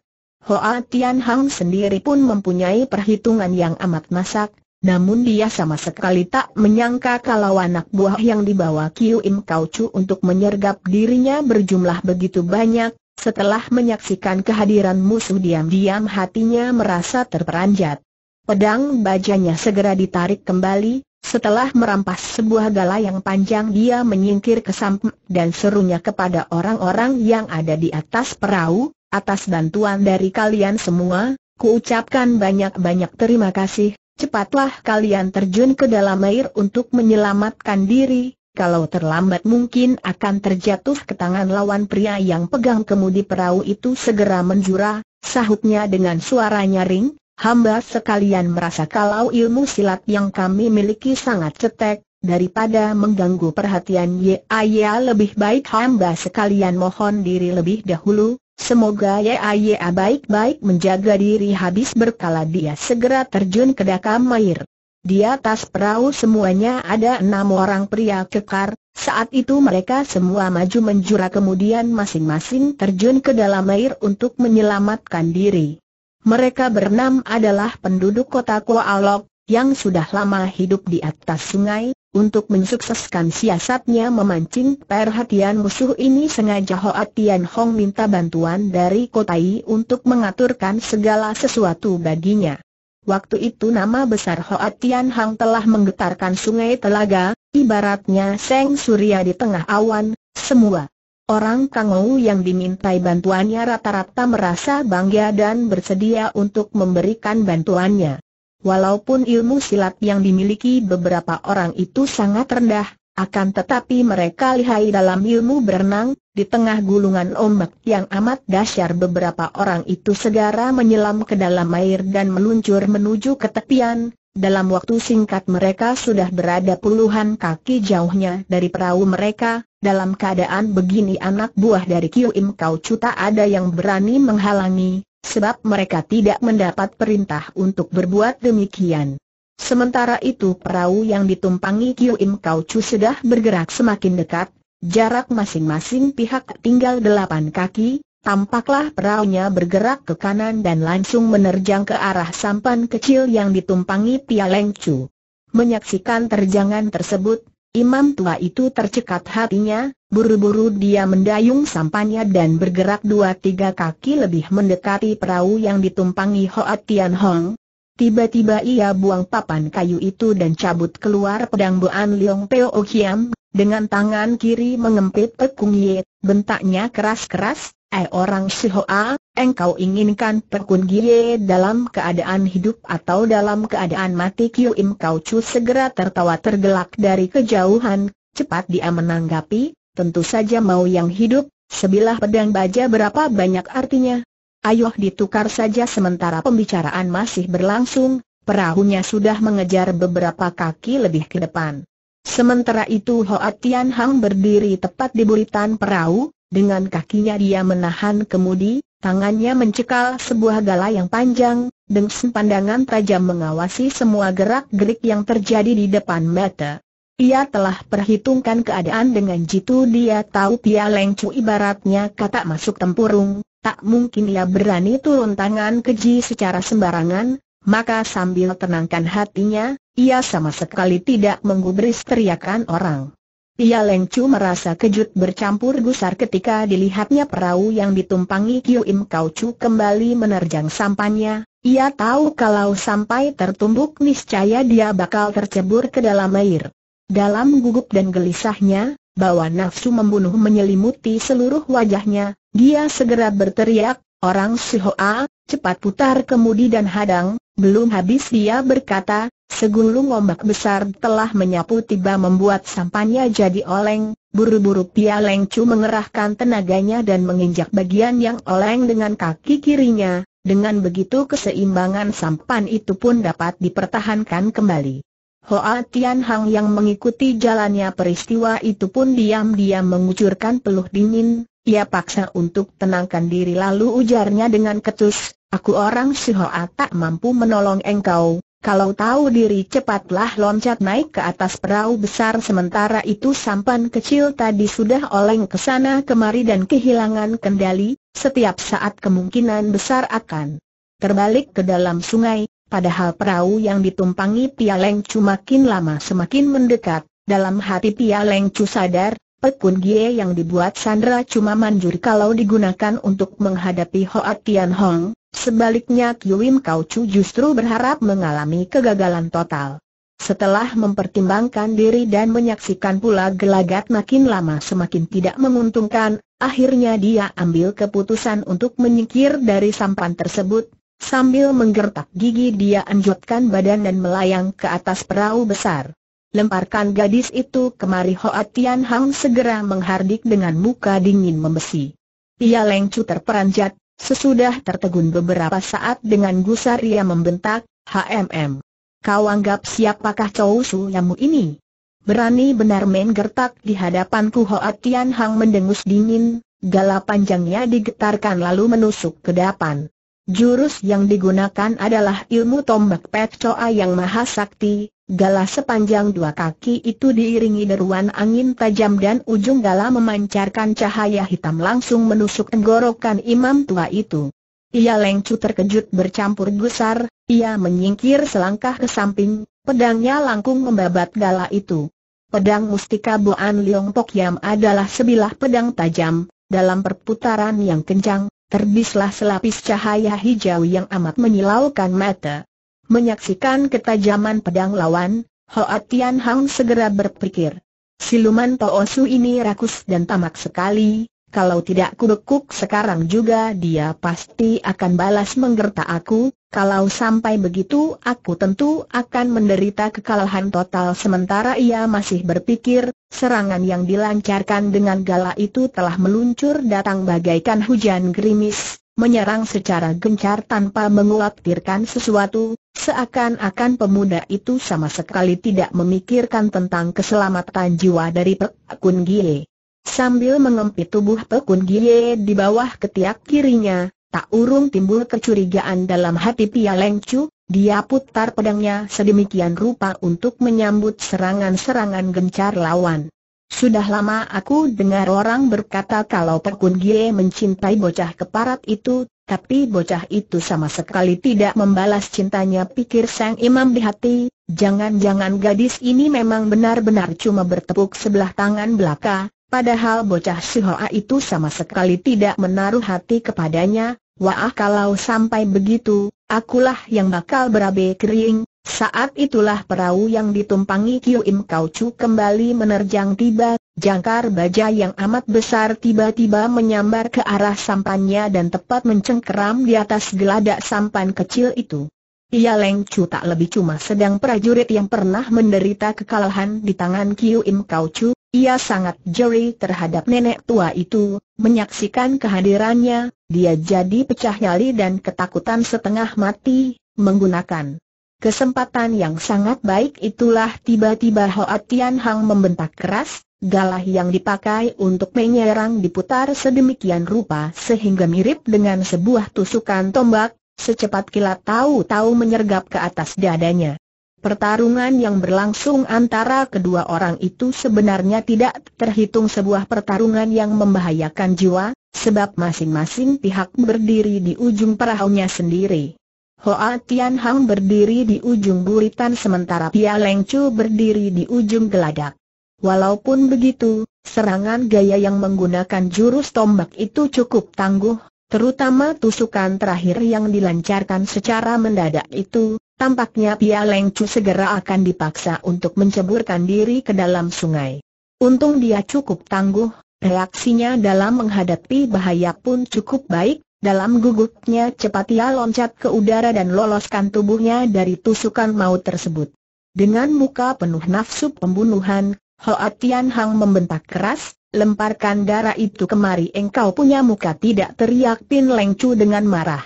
Hoa Tian Hang sendiri pun mempunyai perhitungan yang amat masak, namun dia sama sekali tak menyangka kalau anak buah yang dibawa Kiu Im Kau Chu untuk menyergap dirinya berjumlah begitu banyak, setelah menyaksikan kehadiran musuh diam-diam hatinya merasa terperanjat. Pedang bajanya segera ditarik kembali, setelah merampas sebuah gala yang panjang dia menyingkir ke samping dan serunya kepada orang-orang yang ada di atas perahu, atas bantuan dari kalian semua, kuucapkan banyak-banyak terima kasih, Cepatlah kalian terjun ke dalam air untuk menyelamatkan diri, kalau terlambat mungkin akan terjatuh ke tangan lawan pria yang pegang kemudi perahu itu segera menjura, sahutnya dengan suara nyaring, hamba sekalian merasa kalau ilmu silat yang kami miliki sangat cetek, daripada mengganggu perhatian Ye Yaya lebih baik hamba sekalian mohon diri lebih dahulu, Semoga ya Yaya baik-baik menjaga diri habis berkala dia segera terjun ke dakam air. Di atas perahu semuanya ada enam orang pria kekar, saat itu mereka semua maju menjura kemudian masing-masing terjun ke dalam air untuk menyelamatkan diri. Mereka berenam adalah penduduk kota Kualok, yang sudah lama hidup di atas sungai, untuk mensukseskan siasatnya memancing perhatian musuh ini sengaja Hoa Tian Hong minta bantuan dari Kotai untuk mengaturkan segala sesuatu baginya. Waktu itu nama besar Hoa Tian Hang telah menggetarkan sungai telaga, ibaratnya Seng Surya di tengah awan, semua. Orang Kangou yang dimintai bantuannya rata-rata merasa bangga dan bersedia untuk memberikan bantuannya. Walaupun ilmu silat yang dimiliki beberapa orang itu sangat rendah, akan tetapi mereka lihai dalam ilmu berenang, di tengah gulungan ombak yang amat dahsyat beberapa orang itu segera menyelam ke dalam air dan meluncur menuju ke tepian, dalam waktu singkat mereka sudah berada puluhan kaki jauhnya dari perahu mereka, dalam keadaan begini anak buah dari Kiu Im Kau Cuta ada yang berani menghalangi, sebab mereka tidak mendapat perintah untuk berbuat demikian. Sementara itu perahu yang ditumpangi Kiu Im Kau Chu sudah bergerak semakin dekat, jarak masing-masing pihak tinggal delapan kaki, tampaklah perahunya bergerak ke kanan dan langsung menerjang ke arah sampan kecil yang ditumpangi Pia Leng Chu. Menyaksikan terjangan tersebut, Imam tua itu tercekat hatinya, buru-buru dia mendayung sampannya dan bergerak dua tiga kaki lebih mendekati perahu yang ditumpangi Hoa Tian Hong. Tiba-tiba ia buang papan kayu itu dan cabut keluar pedang Boan Leong Peo Kiam, dengan tangan kiri mengempit tekung ye, bentaknya keras-keras, eh orang si Hoa, Engkau inginkan Pekun Gie dalam keadaan hidup atau dalam keadaan mati Kiu Im Kau Chu segera tertawa tergelak dari kejauhan, cepat dia menanggapi, tentu saja mau yang hidup, sebilah pedang baja berapa banyak artinya. Ayuh ditukar saja sementara pembicaraan masih berlangsung, perahunya sudah mengejar beberapa kaki lebih ke depan. Sementara itu Hoa Tian Hang berdiri tepat di buritan perahu, dengan kakinya dia menahan kemudi, Tangannya mencekal sebuah gala yang panjang, dengan pandangan tajam mengawasi semua gerak-gerik yang terjadi di depan mata. Ia telah perhitungkan keadaan dengan jitu dia tahu Pia Leng ibaratnya kata masuk tempurung, tak mungkin ia berani turun tangan keji secara sembarangan, maka sambil tenangkan hatinya, ia sama sekali tidak menggubris teriakan orang. Pia Leng Chu merasa kejut bercampur gusar ketika dilihatnya perahu yang ditumpangi Kiu Im Kau Chu kembali menerjang sampannya. Ia tahu kalau sampai tertumbuk niscaya dia bakal tercebur ke dalam air. Dalam gugup dan gelisahnya, bawa nafsu membunuh menyelimuti seluruh wajahnya, dia segera berteriak, Orang Sihoa, cepat putar kemudi dan hadang, belum habis dia berkata, Segulung ombak besar telah menyapu tiba membuat sampannya jadi oleng, buru-buru Pia Leng mengerahkan tenaganya dan menginjak bagian yang oleng dengan kaki kirinya, dengan begitu keseimbangan sampan itu pun dapat dipertahankan kembali. Hoa Tian Hang yang mengikuti jalannya peristiwa itu pun diam-diam mengucurkan peluh dingin, ia paksa untuk tenangkan diri lalu ujarnya dengan ketus, aku orang si tak mampu menolong engkau, kalau tahu diri cepatlah loncat naik ke atas perahu besar sementara itu sampan kecil tadi sudah oleng ke sana kemari dan kehilangan kendali, setiap saat kemungkinan besar akan terbalik ke dalam sungai, padahal perahu yang ditumpangi Pialeng cuma makin lama semakin mendekat. Dalam hati Pialeng Chu sadar, pekun gie yang dibuat Sandra cuma manjur kalau digunakan untuk menghadapi Hoa Tian Hong, Sebaliknya Kiwim Kau Chu justru berharap mengalami kegagalan total. Setelah mempertimbangkan diri dan menyaksikan pula gelagat makin lama semakin tidak menguntungkan, akhirnya dia ambil keputusan untuk menyingkir dari sampan tersebut. Sambil menggertak gigi dia anjutkan badan dan melayang ke atas perahu besar. Lemparkan gadis itu kemari Hoa Tian Hang segera menghardik dengan muka dingin membesi. Ia lengcu terperanjat, Sesudah tertegun beberapa saat dengan gusar ia membentak, HMM. Kau anggap siapakah Chow Suyamu ini? Berani benar main gertak di hadapanku Hoa Tian Hang mendengus dingin, gala panjangnya digetarkan lalu menusuk ke depan. Jurus yang digunakan adalah ilmu tombak Pet Choa yang maha sakti, Gala sepanjang dua kaki itu diiringi deruan angin tajam dan ujung gala memancarkan cahaya hitam langsung menusuk tenggorokan imam tua itu. Ia lengcu terkejut bercampur gusar, ia menyingkir selangkah ke samping, pedangnya langkung membabat galah itu. Pedang Mustika Boan Leong Pok Yam adalah sebilah pedang tajam, dalam perputaran yang kencang, terbislah selapis cahaya hijau yang amat menyilaukan mata. Menyaksikan ketajaman pedang lawan, Hoa Tian Hang segera berpikir. Siluman Toosu ini rakus dan tamak sekali, kalau tidak kubekuk sekarang juga dia pasti akan balas menggerta aku, kalau sampai begitu aku tentu akan menderita kekalahan total sementara ia masih berpikir, serangan yang dilancarkan dengan gala itu telah meluncur datang bagaikan hujan gerimis, menyerang secara gencar tanpa mengkhawatirkan sesuatu, Seakan-akan pemuda itu sama sekali tidak memikirkan tentang keselamatan jiwa dari Pekun Gile. Gie. Sambil mengempit tubuh Pekun Gile Gie di bawah ketiak kirinya, tak urung timbul kecurigaan dalam hati Pia Leng Chu, dia putar pedangnya sedemikian rupa untuk menyambut serangan-serangan gencar lawan. Sudah lama aku dengar orang berkata kalau Pekun Gile Gie mencintai bocah keparat itu, tapi bocah itu sama sekali tidak membalas cintanya pikir sang imam di hati, jangan-jangan gadis ini memang benar-benar cuma bertepuk sebelah tangan belaka, padahal bocah si Hoa itu sama sekali tidak menaruh hati kepadanya, wah kalau sampai begitu, akulah yang bakal berabe kering, saat itulah perahu yang ditumpangi Kiu Im Kau Chu kembali menerjang tiba Jangkar baja yang amat besar tiba-tiba menyambar ke arah sampannya dan tepat mencengkeram di atas geladak sampan kecil itu. Ia lengcu tak lebih cuma sedang prajurit yang pernah menderita kekalahan di tangan Kiu Im Kau Chu, ia sangat jeri terhadap nenek tua itu, menyaksikan kehadirannya, dia jadi pecah nyali dan ketakutan setengah mati, menggunakan Kesempatan yang sangat baik itulah tiba-tiba Hoa Tian Hang membentak keras, galah yang dipakai untuk menyerang diputar sedemikian rupa sehingga mirip dengan sebuah tusukan tombak, secepat kilat tahu-tahu menyergap ke atas dadanya. Pertarungan yang berlangsung antara kedua orang itu sebenarnya tidak terhitung sebuah pertarungan yang membahayakan jiwa, sebab masing-masing pihak berdiri di ujung perahunya sendiri. Hoa Tian Hang berdiri di ujung buritan sementara Pia Leng Chu berdiri di ujung geladak. Walaupun begitu, serangan gaya yang menggunakan jurus tombak itu cukup tangguh, terutama tusukan terakhir yang dilancarkan secara mendadak itu, tampaknya Pia Leng Chu segera akan dipaksa untuk menceburkan diri ke dalam sungai. Untung dia cukup tangguh, reaksinya dalam menghadapi bahaya pun cukup baik, dalam gugupnya cepat ia loncat ke udara dan loloskan tubuhnya dari tusukan maut tersebut. Dengan muka penuh nafsu pembunuhan, Hoa Tian Hang membentak keras, lemparkan darah itu kemari engkau punya muka tidak teriak Pin Leng Chu dengan marah.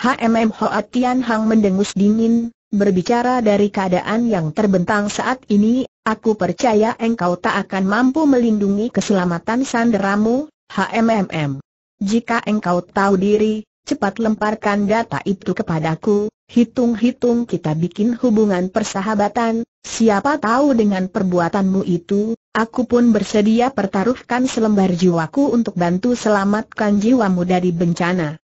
HMM Hoa Tian Hang mendengus dingin, berbicara dari keadaan yang terbentang saat ini, aku percaya engkau tak akan mampu melindungi keselamatan sanderamu, HMM. Jika engkau tahu diri, cepat lemparkan data itu kepadaku, hitung-hitung kita bikin hubungan persahabatan, siapa tahu dengan perbuatanmu itu, aku pun bersedia pertaruhkan selembar jiwaku untuk bantu selamatkan jiwamu dari bencana.